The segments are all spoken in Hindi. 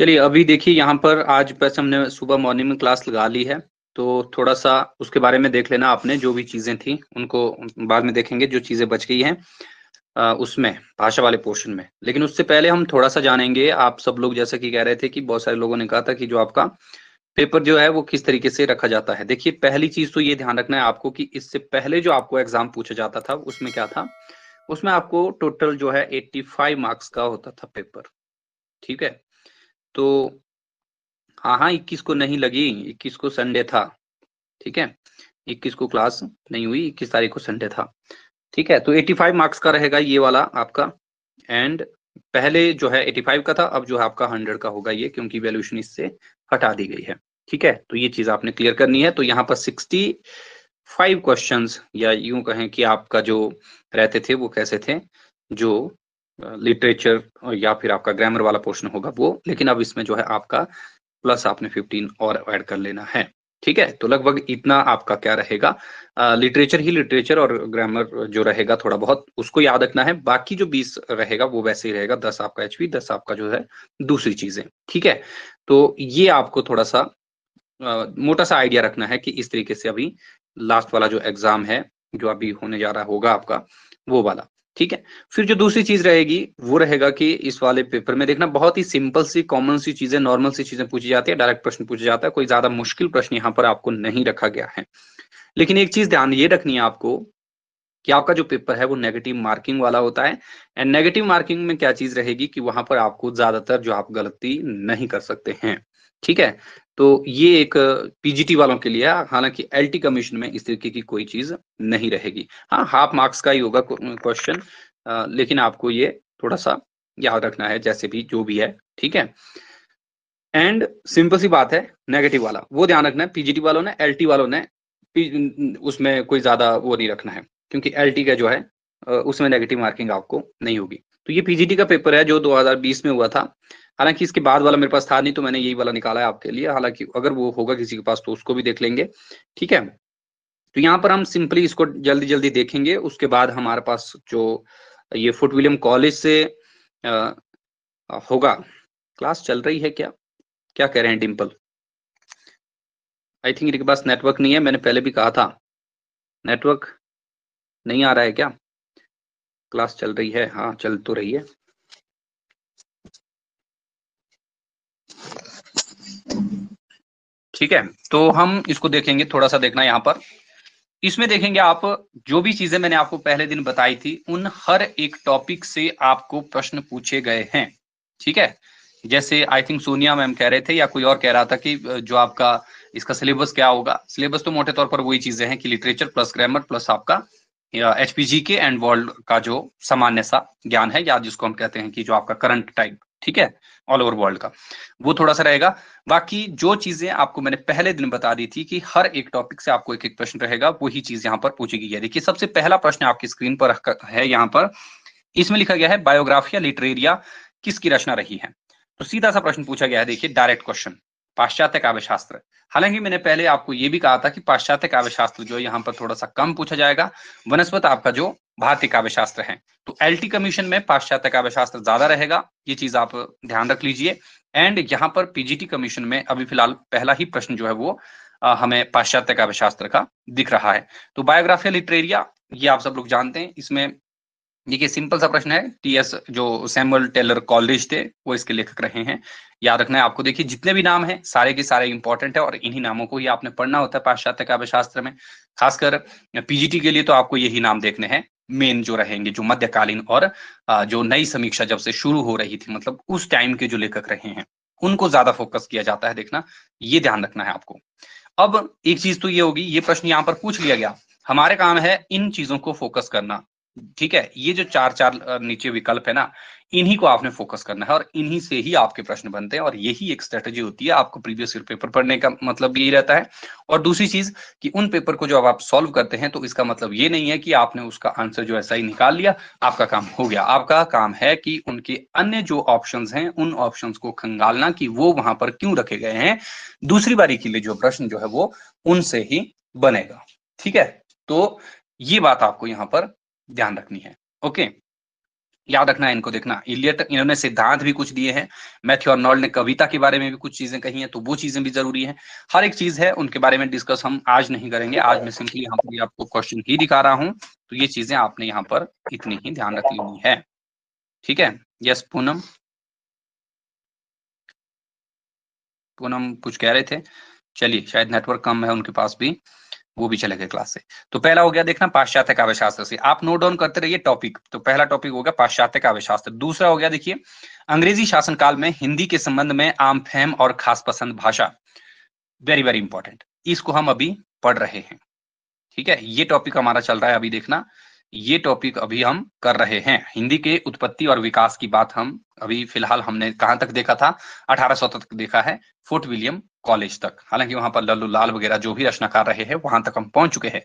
चलिए अभी देखिए यहाँ पर आज वैसे हमने सुबह मॉर्निंग में क्लास लगा ली है तो थोड़ा सा उसके बारे में देख लेना आपने जो भी चीजें थी उनको बाद में देखेंगे जो चीजें बच गई हैं उसमें भाषा वाले पोर्शन में लेकिन उससे पहले हम थोड़ा सा जानेंगे आप सब लोग जैसा कि कह रहे थे कि बहुत सारे लोगों ने कहा था कि जो आपका पेपर जो है वो किस तरीके से रखा जाता है देखिए पहली चीज तो ये ध्यान रखना है आपको कि इससे पहले जो आपको एग्जाम पूछा जाता था उसमें क्या था उसमें आपको टोटल जो है 85 मार्क्स का होता था पेपर ठीक है तो हाँ हाँ इक्कीस को नहीं लगी इक्कीस को संडे था ठीक है इक्कीस को क्लास नहीं हुई इक्कीस तारीख को संडे था ठीक है तो एटी फाइव मार्क्स का रहेगा ये वाला आपका एंड पहले जो है एटी फाइव का था अब जो है आपका हंड्रेड का होगा ये क्योंकि वैल्यूशन इससे हटा दी गई है ठीक है तो ये चीज आपने क्लियर करनी है तो यहाँ पर सिक्सटी फाइव क्वेश्चन या यूं कहें कि आपका जो रहते थे वो कैसे थे जो लिटरेचर या फिर आपका ग्रामर वाला पोर्शन होगा वो लेकिन अब इसमें जो है आपका प्लस आपने 15 और ऐड कर लेना है ठीक है तो लगभग इतना आपका क्या रहेगा लिटरेचर ही लिटरेचर और ग्रामर जो रहेगा थोड़ा बहुत उसको याद रखना है बाकी जो बीस रहेगा वो वैसे ही रहेगा दस आपका एच दस आपका जो है दूसरी चीजें ठीक है तो ये आपको थोड़ा सा आ, मोटा सा आइडिया रखना है कि इस तरीके से अभी लास्ट वाला जो एग्जाम है जो अभी होने जा रहा होगा आपका वो वाला ठीक है फिर जो दूसरी चीज रहेगी वो रहेगा कि इस वाले पेपर में देखना बहुत ही सिंपल सी कॉमन सी चीजें नॉर्मल सी चीजें पूछी जाती है डायरेक्ट प्रश्न पूछा जाता है कोई ज्यादा मुश्किल प्रश्न यहाँ पर आपको नहीं रखा गया है लेकिन एक चीज ध्यान ये रखनी है आपको कि आपका जो पेपर है वो नेगेटिव मार्किंग वाला होता है एंड नेगेटिव मार्किंग में क्या चीज रहेगी कि वहां पर आपको ज्यादातर जो आप गलती नहीं कर सकते हैं ठीक है तो ये एक पीजीटी वालों के लिए हालांकि एलटी कमीशन में इस तरीके की कोई चीज नहीं रहेगी हाँ हाफ मार्क्स का ही होगा क्वेश्चन लेकिन आपको ये थोड़ा सा याद रखना है जैसे भी जो भी है ठीक है एंड सिंपल सी बात है नेगेटिव वाला वो ध्यान रखना है पीजीटी वालों ने एल वालों ने उसमें कोई ज्यादा वो नहीं रखना है क्योंकि एल का जो है उसमें नेगेटिव मार्किंग आपको नहीं होगी तो ये पीजीटी का पेपर है जो 2020 में हुआ था हालांकि इसके बाद वाला मेरे पास था नहीं तो मैंने यही वाला निकाला है आपके लिए हालांकि अगर वो होगा किसी के पास तो उसको भी देख लेंगे ठीक है तो यहाँ पर हम सिंपली इसको जल्दी जल्दी देखेंगे उसके बाद हमारे पास जो ये फोर्ट विलियम कॉलेज से आ, होगा क्लास चल रही है क्या क्या कह रहे हैं डिम्पल आई थिंक इनके पास नेटवर्क नहीं है मैंने पहले भी कहा था नेटवर्क नहीं आ रहा है क्या क्लास चल रही है हाँ चल तो रही है ठीक है तो हम इसको देखेंगे थोड़ा सा देखना यहाँ पर इसमें देखेंगे आप जो भी चीजें मैंने आपको पहले दिन बताई थी उन हर एक टॉपिक से आपको प्रश्न पूछे गए हैं ठीक है जैसे आई थिंक सोनिया मैम कह रहे थे या कोई और कह रहा था कि जो आपका इसका सिलेबस क्या होगा सिलेबस तो मोटे तौर पर वही चीजें हैं कि लिटरेचर प्लस ग्रामर प्लस आपका एच के एंड वर्ल्ड का जो सामान्य सा ज्ञान है या जिसको हम कहते हैं कि जो आपका करंट टाइप ठीक है ऑल ओवर वर्ल्ड का वो थोड़ा सा रहेगा बाकी जो चीजें आपको मैंने पहले दिन बता दी थी कि हर एक टॉपिक से आपको एक एक प्रश्न रहेगा वही चीज यहाँ पर पूछी गई है देखिए सबसे पहला प्रश्न आपकी स्क्रीन पर है यहाँ पर इसमें लिखा गया है बायोग्राफिया लिटरेरिया किसकी रचना रही है तो सीधा सा प्रश्न पूछा गया है देखिए डायरेक्ट क्वेश्चन पाश्चात्य काव्य शास्त्र हालांकि मैंने पहले आपको ये भी कहा था कि पाश्चात्य काव्य शास्त्र जो यहाँ पर थोड़ा सा कम पूछा जाएगा वनस्पत आपका जो भारतीय काव्य शास्त्र है तो एल टी कमीशन में पाश्चात्य काव्य शास्त्र ज्यादा रहेगा ये चीज आप ध्यान रख लीजिए एंड यहाँ पर पीजीटी कमीशन में अभी फिलहाल पहला ही प्रश्न जो है वो आ, हमें पाश्चात्य काव्य शास्त्र का दिख रहा है तो बायोग्राफिया लिटरेरिया ये आप सब लोग जानते हैं इसमें देखिए सिंपल सा प्रश्न है टी एस जो सैमुअल टेलर कॉलेज थे वो इसके लेखक रहे हैं याद रखना है आपको देखिए जितने भी नाम हैं सारे के सारे इंपॉर्टेंट है और इन्हीं नामों को ही आपने पढ़ना होता है पाश्चात्य काव्य शास्त्र में खासकर पीजीटी के लिए तो आपको यही नाम देखने हैं मेन जो रहेंगे जो मध्यकालीन और जो नई समीक्षा जब से शुरू हो रही थी मतलब उस टाइम के जो लेखक रहे हैं उनको ज्यादा फोकस किया जाता है देखना ये ध्यान रखना है आपको अब एक चीज तो ये होगी ये प्रश्न यहाँ पर पूछ लिया गया हमारे काम है इन चीजों को फोकस करना ठीक है ये जो चार चार नीचे विकल्प है ना इन्हीं को आपने फोकस करना है और इन्हीं से ही आपके प्रश्न बनते हैं और यही एक स्ट्रेटेजी होती है आपको प्रीवियस ईयर पेपर पढ़ने का मतलब यही रहता है और दूसरी चीज कि उन पेपर को जब आप सॉल्व करते हैं तो इसका मतलब ये नहीं है कि आपने उसका आंसर जो है सही निकाल लिया आपका काम हो गया आपका काम है कि उनके अन्य जो ऑप्शन है उन ऑप्शन को खंगालना की वो वहां पर क्यों रखे गए हैं दूसरी बारी के लिए जो प्रश्न जो है वो उनसे ही बनेगा ठीक है तो ये बात आपको यहाँ पर ध्यान रखनी है ओके याद रखना इनको देखना इलियट इन्होंने सिद्धांत भी कुछ दिए हैं मैथ्यू और ने कविता के बारे में भी कुछ चीजें कही हैं तो वो चीजें भी जरूरी है हर एक चीज है उनके बारे में डिस्कस हम आज नहीं करेंगे आज मैं सिंपली यहाँ पर आपको क्वेश्चन ही दिखा रहा हूँ तो ये चीजें आपने यहाँ पर इतनी ही ध्यान रख लेनी है ठीक है यस पूनम पूनम कुछ कह रहे थे चलिए शायद नेटवर्क कम है उनके पास भी वो भी चले गए क्लास से तो पहला हो गया देखना पाश्चात्य काव्य शास्त्र से आप नोट डाउन करते रहिए टॉपिक तो पहला टॉपिक हो गया पाश्चात्य काव्य शास्त्र दूसरा हो गया देखिए अंग्रेजी शासनकाल में हिंदी के संबंध में आम फैम और खास पसंद भाषा वेरी वेरी इंपॉर्टेंट इसको हम अभी पढ़ रहे हैं ठीक है ये टॉपिक हमारा चल रहा है अभी देखना ये टॉपिक अभी हम कर रहे हैं हिंदी के उत्पत्ति और विकास की बात हम अभी फिलहाल हमने कहां तक देखा था अठारह तक देखा है फोर्ट विलियम कॉलेज तक हालांकि वहां पर लल्लू लाल वगैरह जो भी रचनाकार रहे हैं वहां तक हम पहुंच चुके हैं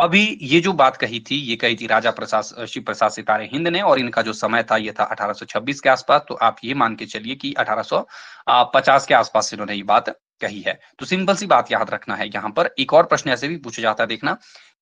अभी ये जो बात कही थी ये कही थी राजा प्रसाद शिव प्रसाद सितारे हिंद ने और इनका जो समय था ये था 1826 के आसपास तो आप ये मान के चलिए कि 1850 के आसपास इन्होंने ये बात कही है तो सिंपल सी बात याद रखना है यहाँ पर एक और प्रश्न ऐसे भी पूछा जाता है देखना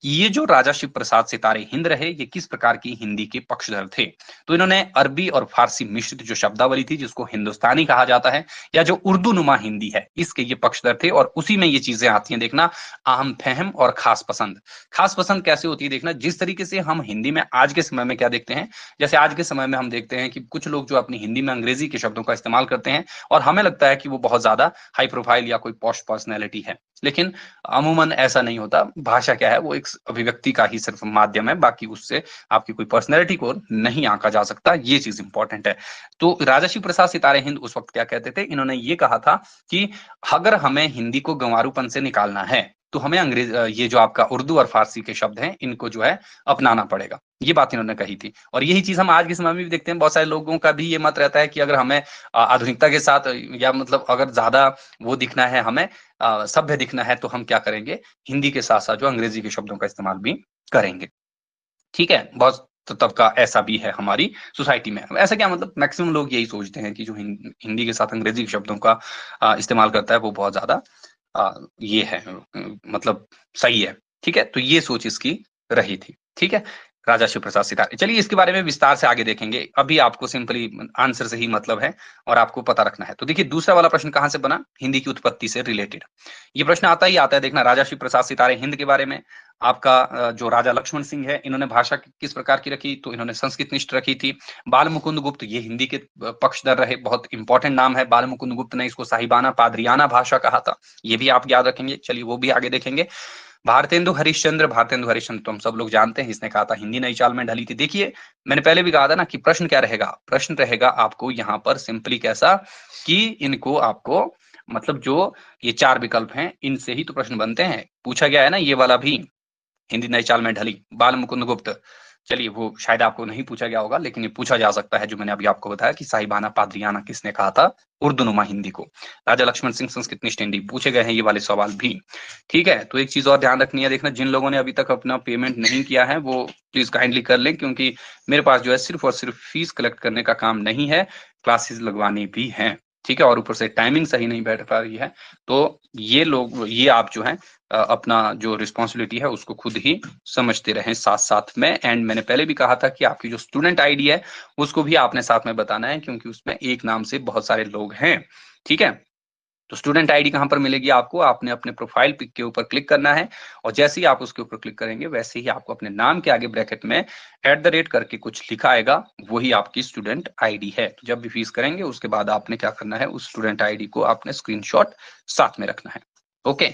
ये जो राजा शिव प्रसाद सितारे हिंद रहे ये किस प्रकार की हिंदी के पक्षधर थे तो इन्होंने अरबी और फारसी मिश्रित जो शब्दावली थी जिसको हिंदुस्तानी कहा जाता है या जो उर्दू नुमा हिंदी है इसके ये पक्षधर थे और उसी में ये चीजें आती हैं देखना अहम फहम और खास पसंद खास पसंद कैसे होती है देखना जिस तरीके से हम हिंदी में आज के समय में क्या देखते हैं जैसे आज के समय में हम देखते हैं कि कुछ लोग जो अपनी हिंदी में अंग्रेजी के शब्दों का इस्तेमाल करते हैं और हमें लगता है कि वो बहुत ज्यादा हाई प्रोफाइल या कोई पॉस्ट पर्सनैलिटी है लेकिन अमूमन ऐसा नहीं होता भाषा क्या है वो एक अभिव्यक्ति का ही सिर्फ माध्यम है बाकी उससे आपकी कोई पर्सनैलिटी को नहीं आंका जा सकता ये चीज इंपॉर्टेंट है तो राजाशी प्रसाद सितारे हिंद उस वक्त क्या कहते थे इन्होंने ये कहा था कि अगर हमें हिंदी को गंवारूपन से निकालना है तो हमें अंग्रेज ये जो आपका उर्दू और फारसी के शब्द हैं इनको जो है अपनाना पड़ेगा ये बात इन्होंने कही थी और यही चीज हम आज के समय में भी देखते हैं बहुत सारे लोगों का भी ये मत रहता है कि अगर हमें आधुनिकता के साथ या मतलब अगर ज्यादा वो दिखना है हमें सभ्य दिखना है तो हम क्या करेंगे हिंदी के साथ साथ जो अंग्रेजी के शब्दों का इस्तेमाल भी करेंगे ठीक है बहुत तो तबका ऐसा भी है हमारी सोसाइटी में ऐसा क्या मतलब मैक्सिमम लोग यही सोचते हैं कि जो हिंदी के साथ अंग्रेजी के शब्दों का इस्तेमाल करता है वो बहुत ज्यादा आ, ये है मतलब सही है ठीक है तो ये सोच इसकी रही थी ठीक है राजा शिव प्रसाद सितारे चलिए इसके बारे में विस्तार से आगे देखेंगे अभी आपको सिंपली आंसर से ही मतलब है और आपको पता रखना है तो देखिए दूसरा वाला प्रश्न कहाँ से बना हिंदी की उत्पत्ति से रिलेटेड ये प्रश्न आता ही आता है देखना राजा शिव प्रसाद सितारे हिंद के बारे में आपका जो राजा लक्ष्मण सिंह है इन्होंने भाषा किस प्रकार की रखी तो इन्होंने संस्कृत निष्ठ रखी थी बाल मुकुंद गुप्त ये हिंदी के पक्षधर रहे बहुत इंपॉर्टेंट नाम है बाल मुकुंद गुप्त ने इसको साहिबाना पादरियाना भाषा कहा था ये भी आप याद रखेंगे चलिए वो भी आगे देखेंगे भारतेंदु हरिश्चंद्र भारतेंदु हरिश्चंद्र तो हम सब लोग जानते हैं इसने कहा था हिंदी नई चाल में ढली थी देखिए मैंने पहले भी कहा था ना कि प्रश्न क्या रहेगा प्रश्न रहेगा आपको यहाँ पर सिंपली कैसा कि इनको आपको मतलब जो ये चार विकल्प हैं इनसे ही तो प्रश्न बनते हैं पूछा गया है ना ये वाला भी हिंदी नई चाल में ढली बाल मुकुंद गुप्त चलिए वो शायद आपको नहीं पूछा गया होगा लेकिन ये पूछा जा सकता है जो मैंने अभी आपको बताया कि साहिबाना पादरियाना किसने कहा था उर्दू नुमा हिंदी को राजा लक्ष्मण सिंह संस्कृत हिंदी पूछे गए हैं ये वाले सवाल भी ठीक है तो एक चीज और ध्यान रखनी है देखना जिन लोगों ने अभी तक अपना पेमेंट नहीं किया है वो प्लीज काइंडली कर लें क्योंकि मेरे पास जो है सिर्फ और सिर्फ फीस कलेक्ट करने का काम नहीं है क्लासेस लगवानी भी हैं ठीक है और ऊपर से टाइमिंग सही नहीं बैठ पा रही है तो ये लोग ये आप जो है अपना जो रिस्पॉन्सिबिलिटी है उसको खुद ही समझते रहें साथ साथ में एंड मैंने पहले भी कहा था कि आपकी जो स्टूडेंट आईडी है उसको भी आपने साथ में बताना है क्योंकि उसमें एक नाम से बहुत सारे लोग हैं ठीक है तो स्टूडेंट आईडी कहां पर मिलेगी आपको आपने अपने प्रोफाइल पिक के ऊपर क्लिक करना है और जैसे ही आप उसके ऊपर क्लिक करेंगे वैसे ही आपको अपने नाम के आगे ब्रैकेट में एट द रेट करके कुछ लिखा आएगा वही आपकी स्टूडेंट आईडी है तो जब भी फीस करेंगे उसके बाद आपने क्या करना है उस स्टूडेंट आईडी को आपने स्क्रीन साथ में रखना है ओके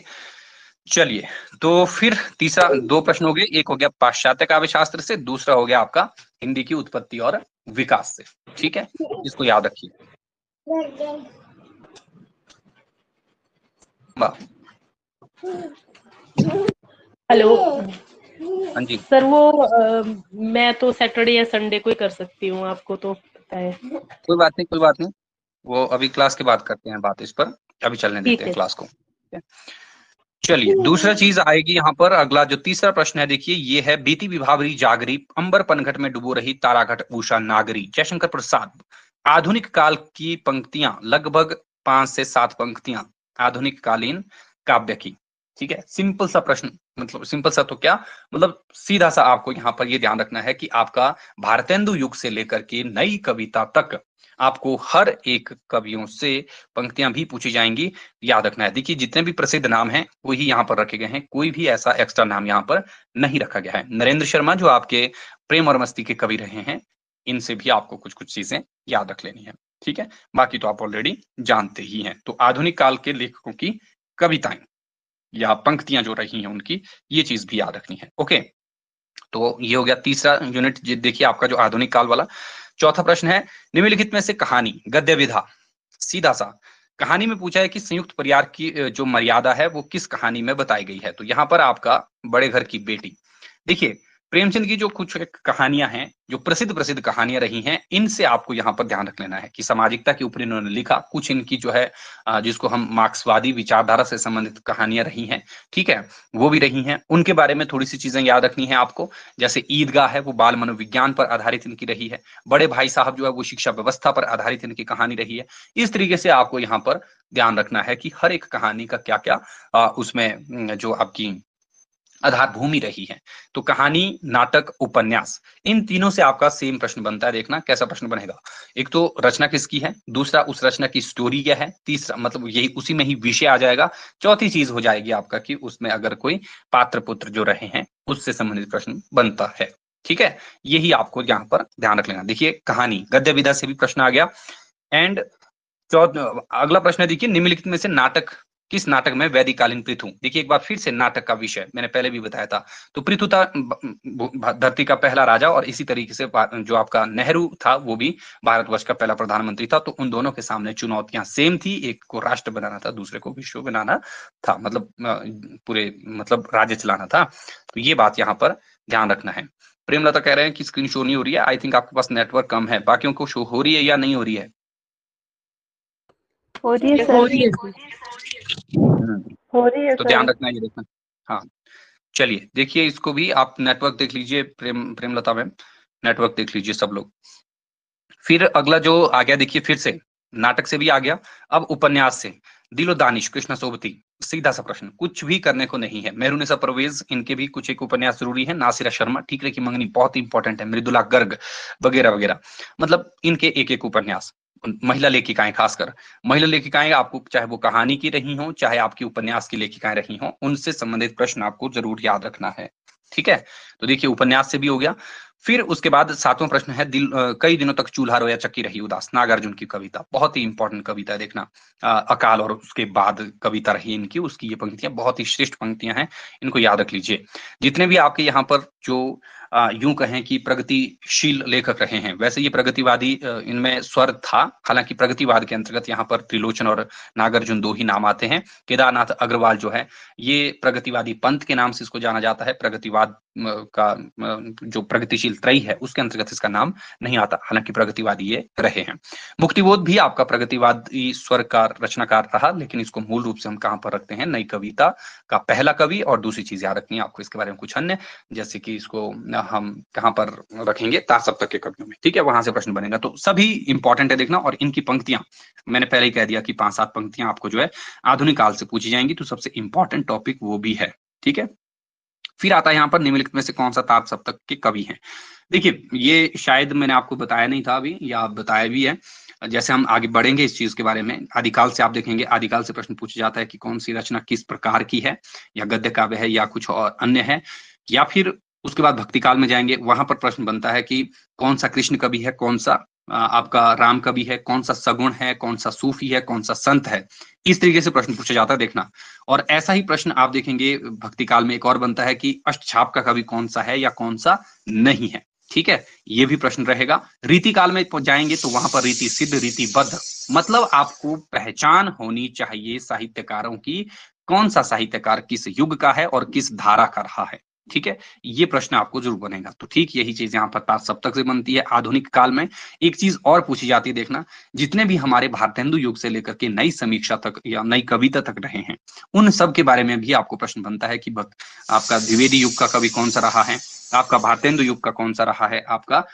चलिए तो फिर तीसरा दो प्रश्न हो गए एक हो गया पाश्चात्य काव्य शास्त्र से दूसरा हो गया आपका हिंदी की उत्पत्ति और विकास से ठीक है इसको याद रखिए हेलो हाँ जी सर वो आ, मैं तो सैटरडे या संडे को ही कर सकती हूँ आपको तो पता है कोई बात नहीं कोई बात नहीं वो अभी क्लास के बात करते हैं बात इस पर अभी चलने देते हैं क्लास को चलिए दूसरा चीज आएगी यहाँ पर अगला जो तीसरा प्रश्न है देखिए ये है बीती विभावरी जागरी अंबर पनघट में डुबो रही ताराघट उषा नागरी जयशंकर प्रसाद आधुनिक काल की पंक्तियां लगभग पांच से सात पंक्तियां आधुनिक कालीन काव्य की ठीक है सिंपल सा प्रश्न मतलब सिंपल सा तो क्या मतलब सीधा सा आपको यहाँ पर यह ध्यान रखना है कि आपका भारतेंदु युग से लेकर के नई कविता तक आपको हर एक कवियों से पंक्तियां भी पूछी जाएंगी याद रखना है देखिए जितने भी प्रसिद्ध नाम हैं वही यहाँ पर रखे गए हैं कोई भी ऐसा एक्स्ट्रा नाम यहाँ पर नहीं रखा गया है नरेंद्र शर्मा जो आपके प्रेम और मस्ती के कवि रहे हैं इनसे भी आपको कुछ कुछ चीजें याद रख लेनी है ठीक है बाकी तो आप ऑलरेडी जानते ही हैं तो आधुनिक काल के लेखकों की कविताएं या पंक्तियां जो रही हैं उनकी ये चीज भी याद रखनी है ओके तो ये हो गया तीसरा यूनिट देखिए आपका जो आधुनिक काल वाला चौथा प्रश्न है निम्नलिखित में से कहानी गद्य विधा सीधा सा कहानी में पूछा है कि संयुक्त परिवार की जो मर्यादा है वो किस कहानी में बताई गई है तो यहाँ पर आपका बड़े घर की बेटी देखिए प्रेमचंद की जो कुछ एक कहानियां हैं जो प्रसिद्ध प्रसिद्ध कहानियां रही हैं इनसे आपको यहाँ पर ध्यान रख लेना है कि सामाजिकता के ऊपर इन्होंने लिखा कुछ इनकी जो है जिसको हम मार्क्सवादी विचारधारा से संबंधित कहानियां रही हैं ठीक है वो भी रही हैं उनके बारे में थोड़ी सी चीजें याद रखनी है आपको जैसे ईदगाह है वो बाल मनोविज्ञान पर आधारित इनकी रही है बड़े भाई साहब जो है वो शिक्षा व्यवस्था पर आधारित इनकी कहानी रही है इस तरीके से आपको यहाँ पर ध्यान रखना है कि हर एक कहानी का क्या क्या उसमें जो आपकी आधार भूमि रही है तो कहानी नाटक उपन्यास इन तीनों से आपका सेम प्रश्न बनता है देखना कैसा प्रश्न बनेगा एक तो रचना किसकी है दूसरा उस रचना की स्टोरी क्या है तीसरा मतलब यही उसी में ही विषय आ जाएगा चौथी चीज हो जाएगी आपका कि उसमें अगर कोई पात्र पुत्र जो रहे हैं उससे संबंधित प्रश्न बनता है ठीक है यही आपको यहाँ पर ध्यान रख लेना देखिए कहानी गद्य विधा से भी प्रश्न आ गया एंड चौथ अगला प्रश्न देखिए निम्नलिखित में से नाटक किस नाटक में वैदिकालीन पृथु देखिए एक बार फिर से नाटक का विषय मैंने पहले भी बताया था तो पृथु था धरती का पहला राजा और इसी तरीके से जो आपका नेहरू था वो भी भारतवर्ष का पहला प्रधानमंत्री था तो उन दोनों के सामने चुनौतियां सेम थी एक को राष्ट्र बनाना था दूसरे को विश्व बनाना था मतलब पूरे मतलब राज्य चलाना था तो ये बात यहाँ पर ध्यान रखना है प्रेमलता कह रहे हैं कि स्क्रीन शो नहीं हो रही है आई थिंक आपके पास नेटवर्क कम है बाकियों को शो हो रही है या नहीं हो रही है हो रही है तो ध्यान रखना ये देखना हाँ चलिए देखिए इसको भी आप नेटवर्क देख लीजिए प्रेम प्रेमलता मैम नेटवर्क देख लीजिए सब लोग फिर अगला जो आ गया देखिए फिर से नाटक से भी आ गया अब उपन्यास से दिलो दानिश कृष्ण सोबती सीधा सा प्रश्न कुछ भी करने को नहीं है मेहरू सा परवेज इनके भी कुछ एक उपन्यास जरूरी है नासिरा शर्मा ठीक है की मंगनी बहुत इंपॉर्टेंट है मृदुला गर्ग वगैरह वगैरह मतलब इनके एक एक उपन्यास महिला लेखिकाएं खासकर महिला लेखिकाएं आपको चाहे वो कहानी की रही हो चाहे आपकी उपन्यास की लेखिकाएं रही हो उनसे संबंधित प्रश्न आपको जरूर याद रखना है ठीक है तो देखिए उपन्यास से भी हो गया फिर उसके बाद सातवां प्रश्न है दिल आ, कई दिनों तक चूल्हा रोया चक्की रही उदास नागार्जुन की कविता बहुत ही इंपॉर्टेंट कविता है देखना आ, अकाल और उसके बाद कविता रही इनकी उसकी ये पंक्तियां बहुत ही श्रेष्ठ पंक्तियां हैं इनको याद रख लीजिए जितने भी आपके यहाँ पर जो यूं कहें कि प्रगतिशील लेखक रहे हैं वैसे ये प्रगतिवादी इनमें स्वर था हालांकि प्रगतिवाद के अंतर्गत यहाँ पर त्रिलोचन और नागार्जुन दो ही नाम आते हैं केदारनाथ अग्रवाल जो है ये प्रगतिवादी पंथ के नाम से इसको जाना जाता है प्रगतिवाद प्रगतिवाद का जो प्रगतिशील त्रय है उसके अंतर्गत इसका नाम नहीं आता हालांकि प्रगतिवाद ये रहे हैं मुक्तिबोध भी आपका प्रगतिवादी स्वर का रचनाकार रहा लेकिन इसको मूल रूप से हम कहां पर रखते हैं नई कविता का पहला कवि और दूसरी चीज याद रखनी है आपको इसके बारे में कुछ अन्य जैसे कि इसको हम कहाँ पर रखेंगे तासब तक के कवियों में ठीक है वहां से प्रश्न बनेगा तो सभी इंपॉर्टेंट है देखना और इनकी पंक्तियां मैंने पहले ही कह दिया कि पांच सात पंक्तियां आपको जो है आधुनिक काल से पूछी जाएंगी तो सबसे इंपॉर्टेंट टॉपिक वो भी है ठीक है फिर आता है यहाँ पर निम्नलिखित में से कौन सा ताप सप्तक के कवि हैं देखिए ये शायद मैंने आपको बताया नहीं था अभी या आप बताया भी है जैसे हम आगे बढ़ेंगे इस चीज के बारे में आदिकाल से आप देखेंगे आदिकाल से प्रश्न पूछा जाता है कि कौन सी रचना किस प्रकार की है या गद्य काव्य है या कुछ और अन्य है या फिर उसके बाद भक्तिकाल में जाएंगे वहां पर प्रश्न बनता है कि कौन सा कृष्ण कवि है कौन सा आपका राम कवि है कौन सा सगुण है कौन सा सूफी है कौन सा संत है इस तरीके से प्रश्न पूछा जाता है देखना और ऐसा ही प्रश्न आप देखेंगे भक्ति काल में एक और बनता है कि अष्टछाप का कवि कौन सा है या कौन सा नहीं है ठीक है ये भी प्रश्न रहेगा रीति काल में जाएंगे तो वहां पर रीति सिद्ध रीतिबद्ध मतलब आपको पहचान होनी चाहिए साहित्यकारों की कौन सा साहित्यकार किस युग का है और किस धारा का रहा है ठीक है ये प्रश्न आपको जरूर बनेगा तो ठीक यही चीज यहाँ पर सप्तक से बनती है आधुनिक काल में एक चीज और पूछी जाती है देखना जितने भी हमारे भारतेंदु युग से लेकर के नई समीक्षा तक या नई कविता तक रहे हैं उन सब के बारे में भी आपको प्रश्न बनता है कि आपका द्विवेदी युग का कवि कौन सा रहा है आपका भारतेंदु युग का कौन सा रहा है आपका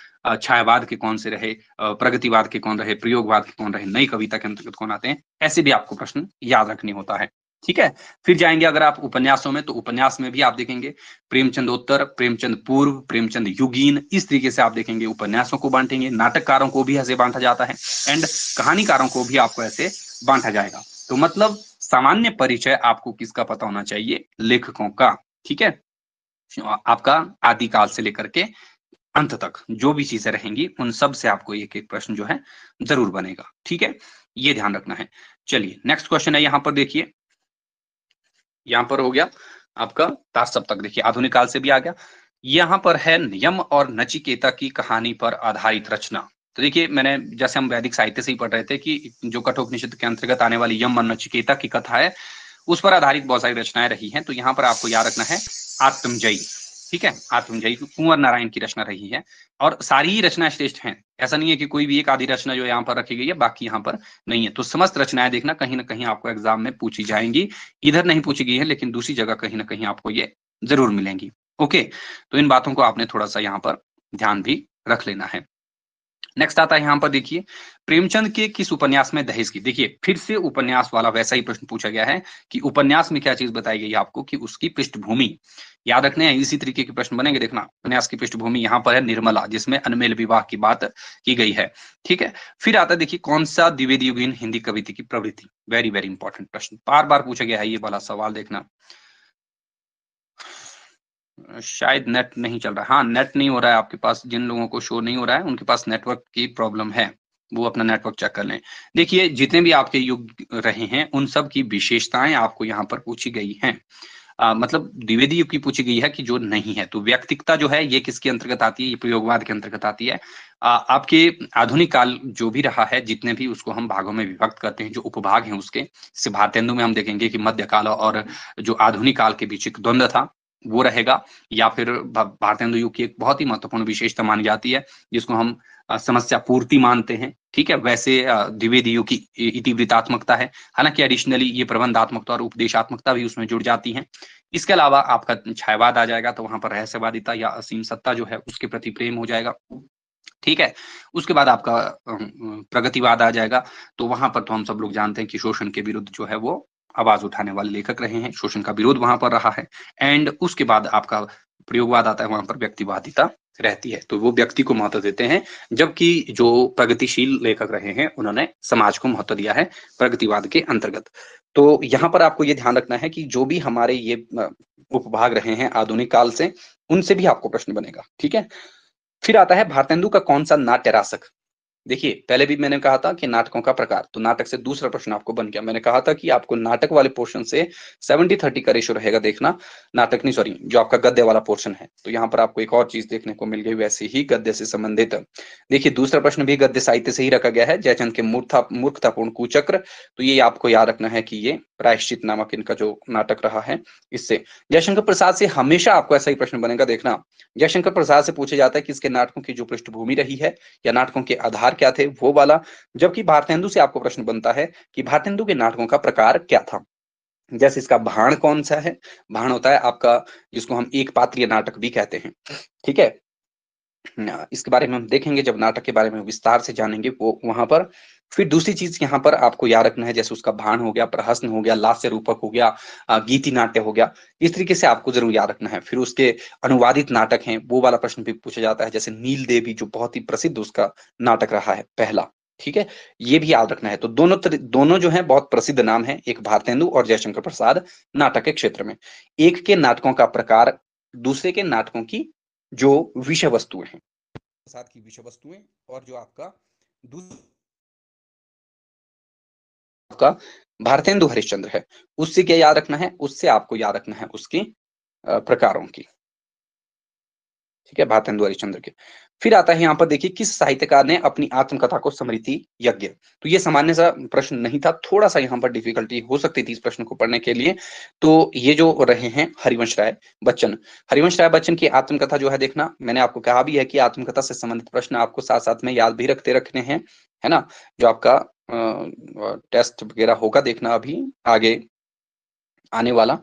छायावाद के कौन से रहे प्रगतिवाद के कौन रहे प्रयोगवाद के कौन रहे नई कविता के अंतर्गत कौन आते हैं ऐसे भी आपको प्रश्न याद रखने होता है ठीक है फिर जाएंगे अगर आप उपन्यासों में तो उपन्यास में भी आप देखेंगे प्रेमचंद उत्तर प्रेमचंद पूर्व प्रेमचंद युगीन इस तरीके से आप देखेंगे उपन्यासों को बांटेंगे नाटककारों को भी ऐसे बांटा जाता है एंड कहानीकारों को भी आपको ऐसे बांटा जाएगा तो मतलब सामान्य परिचय आपको किसका पता होना चाहिए लेखकों का ठीक है आपका आदिकाल से लेकर के अंत तक जो भी चीजें रहेंगी उन सब से आपको एक एक प्रश्न जो है जरूर बनेगा ठीक है ये ध्यान रखना है चलिए नेक्स्ट क्वेश्चन है यहाँ पर देखिए यहां पर हो गया आपका दास सप्तक देखिए आधुनिक काल से भी आ गया यहाँ पर है नियम और नचिकेता की कहानी पर आधारित रचना तो देखिए मैंने जैसे हम वैदिक साहित्य से ही पढ़ रहे थे कि जो कठोपनिषद के अंतर्गत आने वाली यम और नचिकेता की कथा है उस पर आधारित बहुत सारी रचनाएं रही हैं तो यहाँ पर आपको याद रखना है आत्मजयी ठीक है आत्मजयी कुंवर नारायण की रचना रही है और सारी ही रचना श्रेष्ठ है ऐसा नहीं है कि कोई भी एक आधी रचना जो यहाँ पर रखी गई है बाकी यहाँ पर नहीं है तो समस्त रचनाएं देखना कहीं ना कहीं आपको एग्जाम में पूछी जाएंगी इधर नहीं पूछी गई है लेकिन दूसरी जगह कहीं ना कहीं आपको ये जरूर मिलेंगी ओके तो इन बातों को आपने थोड़ा सा यहाँ पर ध्यान भी रख लेना है नेक्स्ट आता है यहाँ पर देखिए प्रेमचंद के किस उपन्यास में दहेज की देखिए फिर से उपन्यास वाला वैसा ही प्रश्न पूछा गया है कि उपन्यास में क्या चीज बताई गई आपको कि उसकी पृष्ठभूमि याद रखने हैं इसी तरीके के प्रश्न बनेंगे देखना उपन्यास की पृष्ठभूमि यहाँ पर है निर्मला जिसमें अनमेल विवाह की बात की गई है ठीक है फिर आता देखिए कौन सा द्विवेदी युगीन हिंदी कविता की प्रवृत्ति वेरी वेरी इंपॉर्टेंट प्रश्न बार बार पूछा गया है ये वाला सवाल देखना शायद नेट नहीं चल रहा हाँ नेट नहीं हो रहा है आपके पास जिन लोगों को शो नहीं हो रहा है उनके पास नेटवर्क की प्रॉब्लम है वो अपना नेटवर्क चेक कर लें देखिए जितने भी आपके युग रहे हैं उन सब की विशेषताएं आपको यहाँ पर पूछी गई हैं आ, मतलब द्विवेदी युग की पूछी गई है कि जो नहीं है तो व्यक्तिकता जो है ये किसके अंतर्गत आती है ये प्रयोगवाद के अंतर्गत आती है आ, आपके आधुनिक काल जो भी रहा है जितने भी उसको हम भागों में विभक्त करते हैं जो उपभाग है उसके भारतेंदु में हम देखेंगे कि मध्यकाल और जो आधुनिक काल के बीच एक द्वंद्व था वो रहेगा या फिर भारतेंदु युग की एक बहुत ही महत्वपूर्ण विशेषता मानी जाती है जिसको हम समस्या पूर्ति मानते हैं ठीक है वैसे द्विवेदी युग की इतिवृतात्मकता है हालांकि एडिशनली ये प्रबंधात्मकता और उपदेशात्मकता भी उसमें जुड़ जाती है इसके अलावा आपका छायावाद आ जाएगा तो वहां पर रहस्यवादिता या असीम सत्ता जो है उसके प्रति प्रेम हो जाएगा ठीक है उसके बाद आपका प्रगतिवाद आ जाएगा तो वहां पर तो हम सब लोग जानते हैं कि शोषण के विरुद्ध जो है वो आवाज उठाने वाले लेखक रहे हैं शोषण का विरोध वहां पर रहा है एंड उसके बाद आपका प्रयोगवाद आता है वहां पर व्यक्तिवादिता रहती है तो वो व्यक्ति को महत्व देते हैं जबकि जो प्रगतिशील लेखक रहे हैं उन्होंने समाज को महत्व दिया है प्रगतिवाद के अंतर्गत तो यहाँ पर आपको ये ध्यान रखना है कि जो भी हमारे ये उपभाग रहे हैं आधुनिक काल से उनसे भी आपको प्रश्न बनेगा ठीक है फिर आता है भारतेंदु का कौन सा नाट्य रासक देखिए पहले भी मैंने कहा था कि नाटकों का प्रकार तो नाटक से दूसरा प्रश्न आपको बन गया मैंने कहा था कि आपको नाटक वाले पोर्शन से सेवेंटी थर्टी का रेशो रहेगा देखना नाटक नहीं सॉरी जो आपका गद्य वाला पोर्शन है तो यहाँ पर आपको एक और चीज देखने को मिल गई वैसे ही गद्य से संबंधित देखिए दूसरा प्रश्न भी गद्य साहित्य से ही रखा गया है जयचंद के मूर्था मूर्खतापूर्ण कुचक्र तो ये आपको याद रखना है कि ये प्रायश्चित नामक इनका जो नाटक रहा है इससे जयशंकर प्रसाद से हमेशा आपको ऐसा ही प्रश्न बनेगा देखना जयशंकर प्रसाद से पूछा जाता है कि इसके नाटकों की जो पृष्ठभूमि रही है या नाटकों के आधार प्रकार क्या थे वो वाला जबकि भारतेंदु से आपको प्रश्न बनता है कि भारतेंदु के नाटकों का प्रकार क्या था जैसे इसका भाण कौन सा है भाण होता है आपका जिसको हम एक पात्रीय नाटक भी कहते हैं ठीक है हाँ, इसके बारे में हम देखेंगे जब नाटक के बारे में विस्तार से जानेंगे वो वहां पर फिर दूसरी चीज यहाँ पर आपको याद रखना है जैसे उसका भान हो गया प्रहसन हो गया लास्य रूपक हो गया गीति नाट्य हो गया इस तरीके से आपको जरूर याद रखना है फिर उसके अनुवादित नाटक हैं वो वाला प्रश्न भी पूछा जाता है जैसे नील देवी जो बहुत ही प्रसिद्ध उसका नाटक रहा है पहला ठीक है ये भी याद रखना है तो दोनों तर, दोनों जो है बहुत प्रसिद्ध नाम है एक भारतेंदु और जयशंकर प्रसाद नाटक के क्षेत्र में एक के नाटकों का प्रकार दूसरे के नाटकों की जो विषय वस्तुएं हैं प्रसाद की विषय वस्तुएं और जो आपका आपका भारतेंदु हरिश्चंद्र है उससे क्या याद रखना है उससे आपको याद रखना है उसकी प्रकारों की ठीक है भारतेंदु हरिश्चंद्र के फिर आता है यहाँ पर देखिए किस साहित्यकार ने अपनी आत्मकथा को समृद्धि यज्ञ तो ये सामान्य सा प्रश्न नहीं था थोड़ा सा यहाँ पर डिफिकल्टी हो सकती थी इस प्रश्न को पढ़ने के लिए तो ये जो रहे हैं हरिवंश राय बच्चन हरिवंश राय बच्चन की आत्मकथा जो है देखना मैंने आपको कहा भी है कि आत्मकथा से संबंधित प्रश्न आपको साथ साथ में याद भी रखते रखने हैं है ना जो आपका टेस्ट वगैरह होगा देखना अभी आगे आने वाला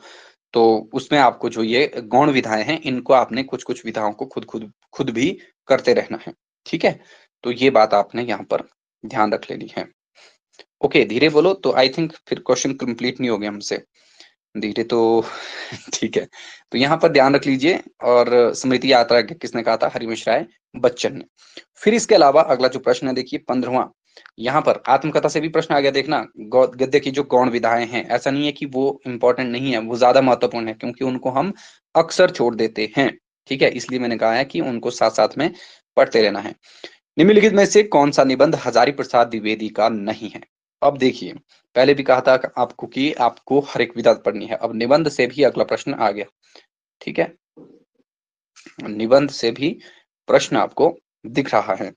तो उसमें आपको जो ये गौण विधाएं हैं इनको आपने कुछ कुछ विधाओं को खुद खुद खुद भी करते रहना है ठीक है तो ये बात आपने यहाँ पर ध्यान रख लेनी है ओके okay, धीरे बोलो तो आई थिंक फिर क्वेश्चन कंप्लीट नहीं हो गया हमसे धीरे तो ठीक है तो यहाँ पर ध्यान रख लीजिए और स्मृति यात्रा किसने कहा था हरिमेश राय बच्चन ने फिर इसके अलावा अगला जो प्रश्न है देखिए पंद्रवा यहाँ पर आत्मकथा से भी प्रश्न आ गया देखना गद्य की जो गौण विधाएं हैं ऐसा नहीं है कि वो इंपॉर्टेंट नहीं है वो ज्यादा महत्वपूर्ण है क्योंकि उनको हम अक्सर छोड़ देते हैं ठीक है इसलिए मैंने कहा है कि उनको साथ साथ में पढ़ते रहना है निम्नलिखित में से कौन सा निबंध हजारी प्रसाद द्विवेदी का नहीं है अब देखिए पहले भी कहा था आपको कि आपको हर एक विधा पढ़नी है अब निबंध से भी अगला प्रश्न आ गया ठीक है निबंध से भी प्रश्न आपको दिख रहा है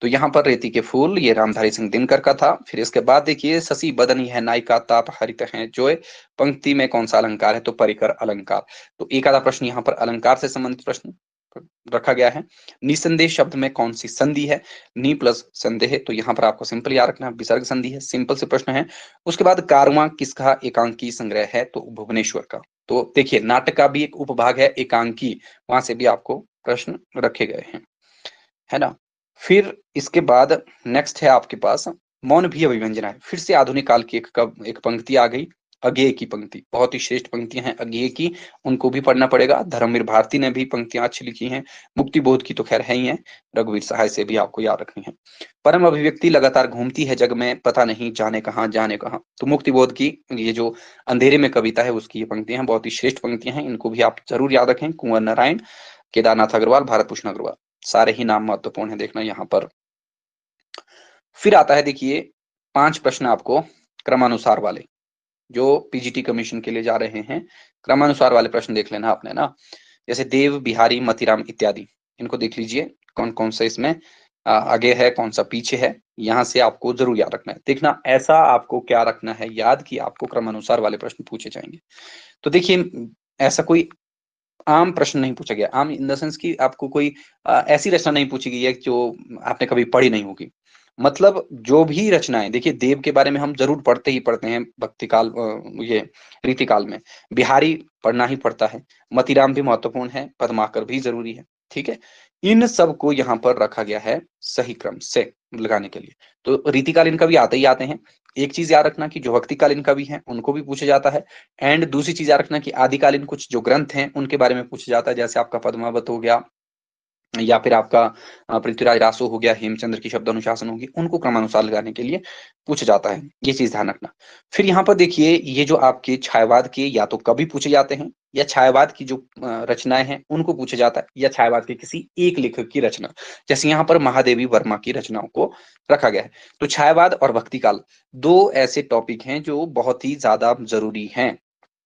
तो यहाँ पर रेती के फूल ये रामधारी सिंह दिनकर का था फिर इसके बाद देखिए शशि बदनी है नायिका ताप हरित है जोय पंक्ति में कौन सा अलंकार है तो परिकर अलंकार तो एक आधा प्रश्न यहाँ पर अलंकार से संबंधित प्रश्न रखा गया है निसंदेह शब्द में कौन सी संधि है नी प्लस संदेह तो यहाँ पर आपको सिंपल याद रखना विसर्ग संधि है सिंपल से प्रश्न है उसके बाद कारवा किसका एकांकी संग्रह है तो भुवनेश्वर का तो देखिए नाटक का भी एक उपभाग है एकांकी वहां से भी आपको प्रश्न रखे गए हैं है ना फिर इसके बाद नेक्स्ट है आपके पास मौन भी अभिव्यंजन है फिर से आधुनिक काल की एक एक पंक्ति आ गई अज्ञे की पंक्ति बहुत ही श्रेष्ठ पंक्तियां हैं अज्ञे की उनको भी पढ़ना पड़ेगा धर्मवीर भारती ने भी पंक्तियां अच्छी लिखी हैं मुक्ति बोध की तो खैर है ही है रघुवीर सहाय से भी आपको याद रखनी है परम अभिव्यक्ति लगातार घूमती है जग में पता नहीं जाने कहाँ जाने कहाँ तो मुक्ति बोध की ये जो अंधेरे में कविता है उसकी ये पंक्तियां बहुत ही श्रेष्ठ पंक्तियां हैं इनको भी आप जरूर याद रखें कुंवर नारायण केदारनाथ अग्रवाल भारत भूषण अग्रवाल सारे ही नाम महत्वपूर्ण है देखना यहाँ पर फिर आता है देखिए पांच प्रश्न आपको क्रमानुसार वाले जो पीजीटी कमीशन के लिए जा रहे हैं क्रमानुसार वाले प्रश्न देख लेना आपने ना जैसे देव बिहारी मतिराम इत्यादि इनको देख लीजिए कौन कौन सा इसमें आगे है कौन सा पीछे है यहाँ से आपको जरूर याद रखना है देखना ऐसा आपको क्या रखना है याद कि आपको क्रमानुसार वाले प्रश्न पूछे जाएंगे तो देखिए ऐसा कोई आम प्रश्न नहीं पूछा गया आम इन द सेंस की आपको कोई आ, ऐसी रचना नहीं पूछी गई है जो आपने कभी पढ़ी नहीं होगी मतलब जो भी रचनाएं देखिए देव के बारे में हम जरूर पढ़ते ही पढ़ते हैं भक्तिकाल ये रीतिकाल में बिहारी पढ़ना ही पड़ता है मतीराम भी महत्वपूर्ण है पदमाकर भी जरूरी है ठीक है इन सब को यहाँ पर रखा गया है सही क्रम से लगाने के लिए तो रीतिकालीन कवि आते ही आते हैं एक चीज याद रखना कि जो भक्तिकालीन कवि है उनको भी पूछा जाता है एंड दूसरी चीज याद रखना कि आदिकालीन कुछ जो ग्रंथ हैं उनके बारे में पूछा जाता है जैसे आपका पद्मावत हो गया या फिर आपका पृथ्वीराज रासो हो गया हेमचंद्र की शब्द अनुशासन होगी उनको क्रमानुसार लगाने के लिए पूछा जाता है ये चीज ध्यान रखना फिर यहाँ पर देखिए ये जो आपके छायावाद के या तो कभी पूछे जाते हैं या छायावाद की जो रचनाएं हैं उनको पूछा जाता है या छायावाद के किसी एक लेखक की रचना जैसे यहाँ पर महादेवी वर्मा की रचनाओं को रखा गया है तो छायावाद और भक्ति काल दो ऐसे टॉपिक हैं जो बहुत ही ज्यादा जरूरी हैं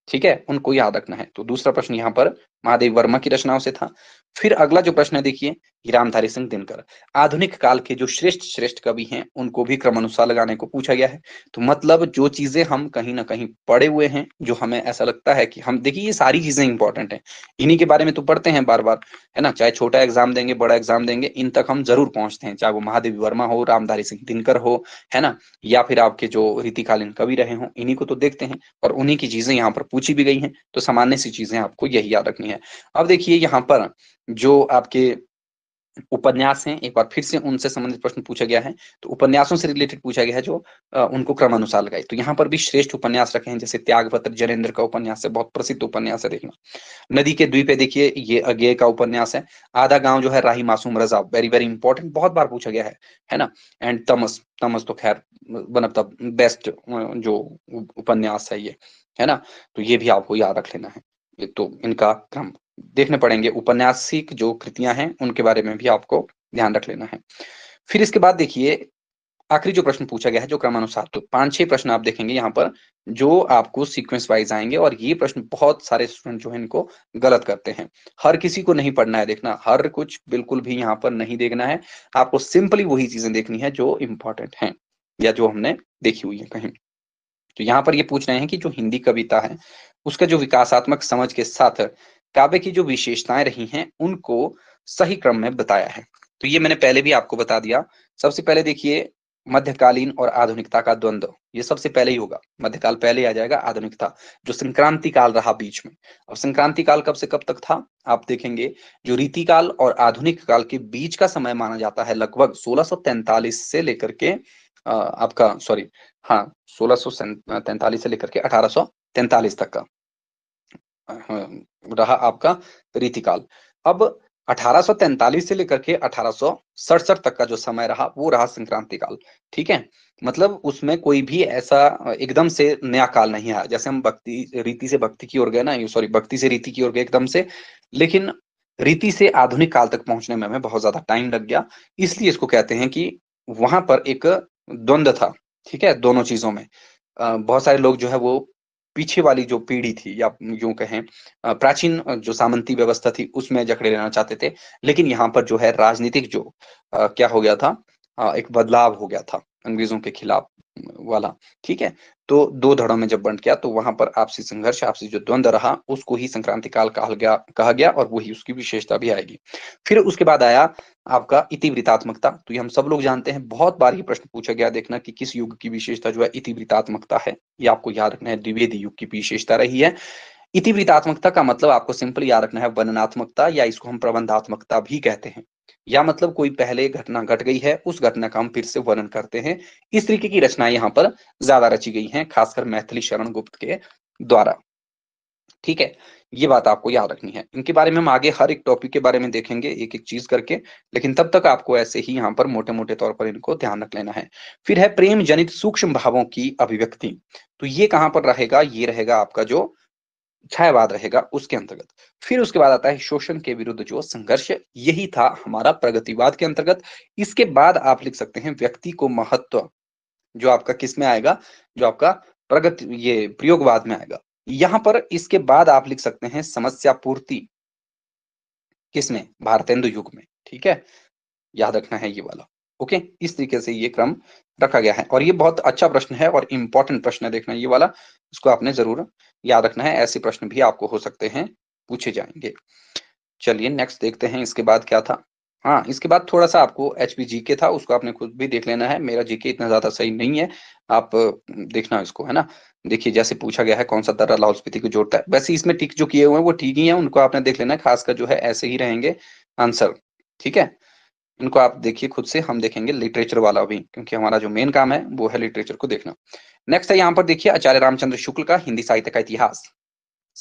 ठीक है उनको याद रखना है तो दूसरा प्रश्न यहाँ पर महादेव वर्मा की रचनाओं से था फिर अगला जो प्रश्न है देखिए रामधारी सिंह दिनकर आधुनिक काल के जो श्रेष्ठ श्रेष्ठ कवि हैं उनको भी क्रम अनुसार लगाने को पूछा गया है तो मतलब जो चीजें हम कहीं ना कहीं पढ़े हुए हैं जो हमें ऐसा लगता है कि हम देखिए ये सारी चीजें इंपॉर्टेंट है इन्हीं के बारे में तो पढ़ते हैं बार बार है ना चाहे छोटा एग्जाम देंगे बड़ा एग्जाम देंगे इन तक हम जरूर पहुंचते हैं चाहे वो महादेवी वर्मा हो रामधारी सिंह दिनकर हो है ना या फिर आपके जो रीतिकालीन कवि रहे हो इन्हीं को तो देखते हैं और उन्हीं की चीजें यहाँ पर पूछी भी गई हैं तो सामान्य सी चीजें आपको यही याद रखनी है है अब देखिए यहाँ पर जो आपके उपन्यास हैं एक बार फिर से उनसे संबंधित प्रश्न पूछा गया है तो उपन्यासों से रिलेटेड पूछा गया है जो आ, उनको क्रमानुसार लगाए तो यहाँ पर भी श्रेष्ठ उपन्यास रखे हैं जैसे त्यागपत्र जरेंद्र का उपन्यास है बहुत प्रसिद्ध उपन्यास है देखना नदी के द्वीप है देखिए ये अगे का उपन्यास है आधा गांव जो है राही मासूम रजा वेरी वेरी इंपॉर्टेंट बहुत बार पूछा गया है है ना एंड तमस तमस तो खैर वन ऑफ द बेस्ट जो उपन्यास है ये है ना तो ये भी आपको याद रख लेना है तो इनका क्रम देखने पड़ेंगे उपन्यासिक जो कृतियां हैं उनके बारे में भी आपको ध्यान रख लेना है फिर इसके बाद देखिए आखिरी जो प्रश्न पूछा गया है जो क्रमानुसार तो पांच छह प्रश्न आप देखेंगे यहाँ पर जो आपको सीक्वेंस वाइज आएंगे और ये प्रश्न बहुत सारे स्टूडेंट जो है इनको गलत करते हैं हर किसी को नहीं पढ़ना है देखना हर कुछ बिल्कुल भी यहाँ पर नहीं देखना है आपको सिंपली वही चीजें देखनी है जो इंपॉर्टेंट है या जो हमने देखी हुई है कहीं तो यहाँ पर ये पूछ रहे हैं कि जो हिंदी कविता है उसका जो विकासात्मक समझ के साथ काव्य की जो विशेषताएं रही हैं उनको सही क्रम में बताया है तो ये मैंने पहले भी आपको बता दिया सबसे पहले देखिए मध्यकालीन और आधुनिकता का द्वंद्व ये सबसे पहले ही होगा मध्यकाल पहले आ जाएगा आधुनिकता जो संक्रांति काल रहा बीच में अब संक्रांति काल कब से कब तक था आप देखेंगे जो रीति काल और आधुनिक काल के बीच का समय माना जाता है लगभग सोलह से लेकर के आपका सॉरी हाँ सोलह सौ तैंतालीस से लेकर के अठारह तैंतालीस तक का रहा आपका रीतिकाल अब 1843 से लेकर के अठारह तक का जो समय रहा वो रहा संक्रांति काल ठीक है मतलब उसमें कोई भी ऐसा एकदम से नया काल नहीं आया जैसे हम भक्ति रीति से भक्ति की ओर गए ना सॉरी भक्ति से रीति की ओर गए एकदम से लेकिन रीति से आधुनिक काल तक पहुंचने में हमें बहुत ज्यादा टाइम लग गया इसलिए इसको कहते हैं कि वहां पर एक द्वंद्व था ठीक है दोनों चीजों में बहुत सारे लोग जो है वो पीछे वाली जो पीढ़ी थी या यूं कहें प्राचीन जो सामंती व्यवस्था थी उसमें जकड़े रहना चाहते थे लेकिन यहाँ पर जो है राजनीतिक जो क्या हो गया था हाँ, एक बदलाव हो गया था अंग्रेजों के खिलाफ वाला ठीक है तो दो धड़ों में जब बंट गया तो वहां पर आपसी संघर्ष आपसी जो द्वंद्व रहा उसको ही संक्रांति काल कहा गया कहा गया और वही उसकी विशेषता भी आएगी फिर उसके बाद आया आपका इतिवृतात्मकता तो ये हम सब लोग जानते हैं बहुत बार ये प्रश्न पूछा गया देखना कि किस युग की विशेषता जो है इतिवृतात्मकता है ये आपको याद रखना है द्विवेदी युग की विशेषता रही है इतिवृतात्मकता का मतलब आपको सिंपल याद रखना है वर्णनात्मकता या इसको हम प्रबंधात्मकता भी कहते हैं या मतलब कोई पहले घटना घट गट गई है उस घटना का हम फिर से वर्णन करते हैं इस तरीके की रचनाएं यहाँ पर ज्यादा रची गई हैं खासकर मैथिली शरण गुप्त के द्वारा ठीक है ये बात आपको याद रखनी है इनके बारे में हम आगे हर एक टॉपिक के बारे में देखेंगे एक एक चीज करके लेकिन तब तक आपको ऐसे ही यहाँ पर मोटे मोटे तौर पर इनको ध्यान रख लेना है फिर है प्रेम जनित सूक्ष्म भावों की अभिव्यक्ति तो ये कहाँ पर रहेगा ये रहेगा आपका जो छायावाद रहेगा उसके अंतर्गत फिर उसके बाद आता है शोषण के विरुद्ध जो संघर्ष यही था हमारा प्रगतिवाद के अंतर्गत इसके बाद आप लिख सकते हैं व्यक्ति को महत्व जो आपका किस में आएगा जो आपका प्रगति ये प्रयोगवाद में आएगा यहाँ पर इसके बाद आप लिख सकते हैं समस्या पूर्ति किसमें भारतेंदु युग में ठीक है याद रखना है ये वाला ओके इस तरीके से ये क्रम रखा गया है और ये बहुत अच्छा प्रश्न है और इंपॉर्टेंट प्रश्न है देखना ये वाला इसको आपने जरूर याद रखना है ऐसे प्रश्न भी आपको हो सकते हैं पूछे जाएंगे चलिए नेक्स्ट देखते हैं इसके बाद क्या था हाँ इसके बाद थोड़ा सा आपको एच पी जी के था उसको आपने खुद भी देख लेना है मेरा जीके इतना ज्यादा सही नहीं है आप देखना इसको है ना देखिए जैसे पूछा गया है कौन सा दर्रा लाहौल स्पीति को जोड़ता है वैसे इसमें टिक जो किए हुए हैं वो ठीक ही है उनको आपने देख लेना है खासकर जो है ऐसे ही रहेंगे आंसर ठीक है इनको आप देखिए खुद से हम देखेंगे लिटरेचर वाला भी क्योंकि हमारा जो मेन काम है वो है लिटरेचर को देखना नेक्स्ट है यहाँ पर देखिए आचार्य रामचंद्र शुक्ल का हिंदी साहित्य का इतिहास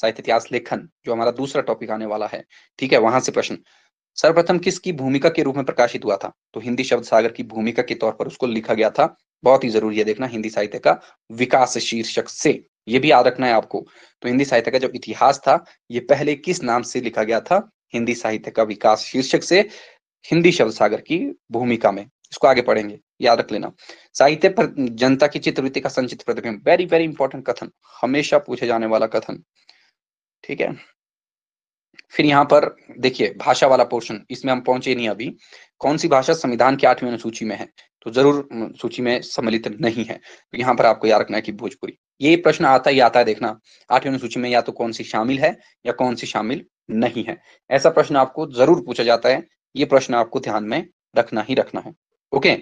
साहित्य इतिहास लेखन जो हमारा दूसरा टॉपिक आने वाला है ठीक है वहां से प्रश्न सर्वप्रथम किसकी भूमिका के रूप में प्रकाशित हुआ था तो हिंदी शब्द सागर की भूमिका के तौर पर उसको लिखा गया था बहुत ही जरूरी है देखना हिंदी साहित्य का विकास शीर्षक से ये भी याद रखना है आपको तो हिंदी साहित्य का जो इतिहास था ये पहले किस नाम से लिखा गया था हिंदी साहित्य का विकास शीर्षक से हिंदी शब्द सागर की भूमिका में इसको आगे पढ़ेंगे याद रख लेना साहित्य पर जनता की चित्रवृत्ति का संचित प्रतिबिंब वेरी वेरी इंपॉर्टेंट कथन हमेशा पूछे जाने वाला कथन ठीक है फिर यहाँ पर देखिए भाषा वाला पोर्शन इसमें हम पहुंचे नहीं अभी कौन सी भाषा संविधान की आठवीं अनुसूची में है तो जरूर सूची में सम्मिलित नहीं है तो यहाँ पर आपको याद रखना है कि भोजपुरी ये प्रश्न आता ही आता है देखना आठवीं अनुसूची में या तो कौन सी शामिल है या कौन सी शामिल नहीं है ऐसा प्रश्न आपको जरूर पूछा जाता है ये प्रश्न आपको ध्यान में रखना ही रखना है ओके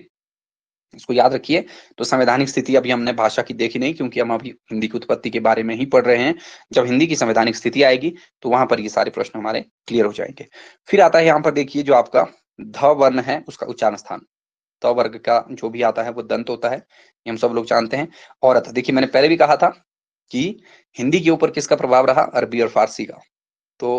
इसको याद रखिए तो संवैधानिक स्थिति अभी हमने भाषा की देखी नहीं क्योंकि हम अभी हिंदी की उत्पत्ति के बारे में ही पढ़ रहे हैं जब हिंदी की संवैधानिक स्थिति आएगी तो वहां पर ये सारे प्रश्न हमारे क्लियर हो जाएंगे फिर आता है यहाँ पर देखिए जो आपका ध वर्ण है उसका उच्चारण स्थान त वर्ग का जो भी आता है वो दंत होता है ये हम सब लोग जानते हैं औरत देखिए मैंने पहले भी कहा था कि हिंदी के ऊपर किसका प्रभाव रहा अरबी और फारसी का तो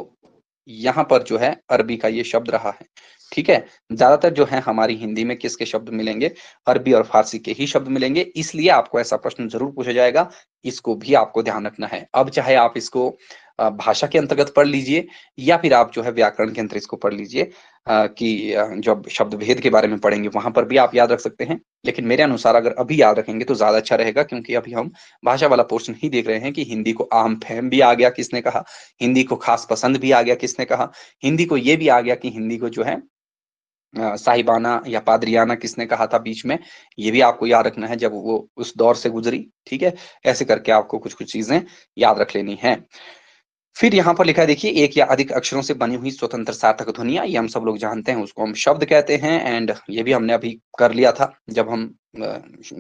यहाँ पर जो है अरबी का ये शब्द रहा है ठीक है ज्यादातर जो है हमारी हिंदी में किसके शब्द मिलेंगे अरबी और फारसी के ही शब्द मिलेंगे इसलिए आपको ऐसा प्रश्न जरूर पूछा जाएगा इसको भी आपको ध्यान रखना है अब चाहे आप इसको भाषा के अंतर्गत पढ़ लीजिए या फिर आप जो है व्याकरण के अंतर्गत इसको पढ़ लीजिए कि जो शब्द भेद के बारे में पढ़ेंगे वहां पर भी आप याद रख सकते हैं लेकिन मेरे अनुसार अगर अभी याद रखेंगे तो ज्यादा अच्छा रहेगा क्योंकि अभी हम भाषा वाला पोर्शन ही देख रहे हैं कि हिंदी को आम फहम भी आ गया किसने कहा हिंदी को खास पसंद भी आ गया किसने कहा हिंदी को ये भी आ गया कि हिंदी को जो है साहिबाना या पादरियाना किसने कहा था बीच में ये भी आपको याद रखना है जब वो उस दौर से गुजरी ठीक है ऐसे करके आपको कुछ कुछ चीजें याद रख लेनी है फिर यहाँ पर लिखा है देखिए एक या अधिक अक्षरों से बनी हुई स्वतंत्र सार्थक ध्वनिया ये हम सब लोग जानते हैं उसको हम शब्द कहते हैं एंड ये भी हमने अभी कर लिया था जब हम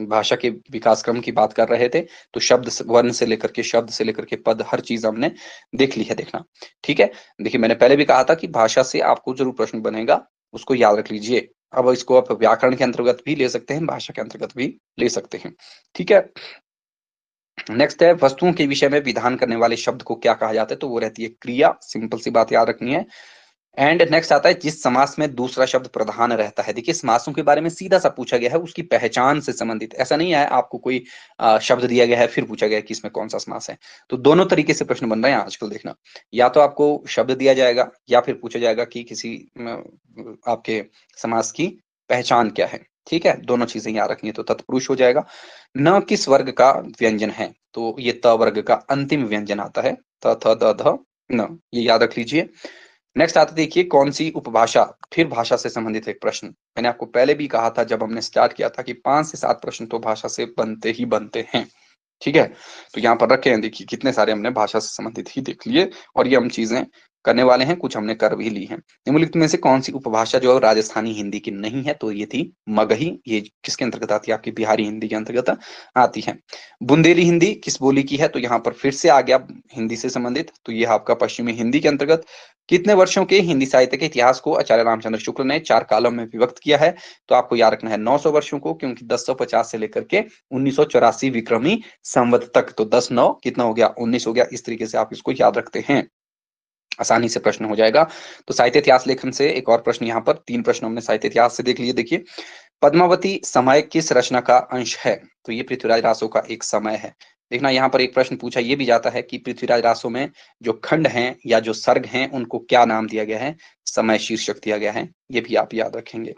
भाषा के विकास क्रम की बात कर रहे थे तो शब्द वर्ण से लेकर के शब्द से लेकर के पद हर चीज हमने देख ली है देखना ठीक है देखिए मैंने पहले भी कहा था कि भाषा से आपको जरूर प्रश्न बनेगा उसको याद रख लीजिए अब इसको आप व्याकरण के अंतर्गत भी ले सकते हैं भाषा के अंतर्गत भी ले सकते हैं ठीक है नेक्स्ट है वस्तुओं के विषय में विधान करने वाले शब्द को क्या कहा जाता है तो वो रहती है क्रिया सिंपल सी बात याद रखनी है एंड नेक्स्ट आता है जिस समास में दूसरा शब्द प्रधान रहता है देखिए समासों के बारे में सीधा सा पूछा गया है उसकी पहचान से संबंधित ऐसा नहीं है आपको कोई आ, शब्द दिया गया है फिर पूछा गया है कि इसमें कौन सा समास है तो दोनों तरीके से प्रश्न बन रहे हैं आजकल देखना या तो आपको शब्द दिया जाएगा या फिर पूछा जाएगा कि किसी आपके समास की पहचान क्या है ठीक है दोनों चीजें यहाँ रखनी है तो तत्पुरुष हो जाएगा न किस वर्ग का व्यंजन है तो ये त वर्ग का अंतिम व्यंजन आता है त थ द ध न ये याद रख लीजिए नेक्स्ट आता देखिए कौन सी उपभाषा फिर भाषा से संबंधित एक प्रश्न मैंने आपको पहले भी कहा था जब हमने स्टार्ट किया था कि पांच से सात प्रश्न तो भाषा से बनते ही बनते हैं ठीक है तो यहाँ पर रखे हैं देखिए कितने सारे हमने भाषा से संबंधित ही देख लिए और ये हम चीजें करने वाले हैं कुछ हमने कर भी ली है निम्नलिखित में से कौन सी उपभाषा जो राजस्थानी हिंदी की नहीं है तो ये थी मगही ये किसके अंतर्गत आती है आपकी बिहारी हिंदी के अंतर्गत आती है बुंदेली हिंदी किस बोली की है तो यहाँ पर फिर से आ गया हिंदी से संबंधित तो यह आपका पश्चिमी हिंदी के अंतर्गत कितने वर्षों के हिंदी साहित्य के इतिहास को आचार्य रामचंद्र शुक्ल ने चार कालों में विभक्त किया है तो आपको याद रखना है 900 वर्षों को क्योंकि 1050 से लेकर के उन्नीस विक्रमी संवत तक तो 10 नौ कितना हो गया 19 हो गया इस तरीके से आप इसको याद रखते हैं आसानी से प्रश्न हो जाएगा तो साहित्य इतिहास लेखन से एक और प्रश्न यहाँ पर तीन प्रश्न हमने साहित्य इतिहास से देख लिए देखिए पद्मावती समय किस रचना का अंश है तो ये पृथ्वीराज रासो का एक समय है देखना यहाँ पर एक प्रश्न पूछा ये भी जाता है कि पृथ्वीराज रासो में जो खंड हैं या जो सर्ग हैं उनको क्या नाम दिया गया है समय शीर्षक दिया गया है ये भी आप याद रखेंगे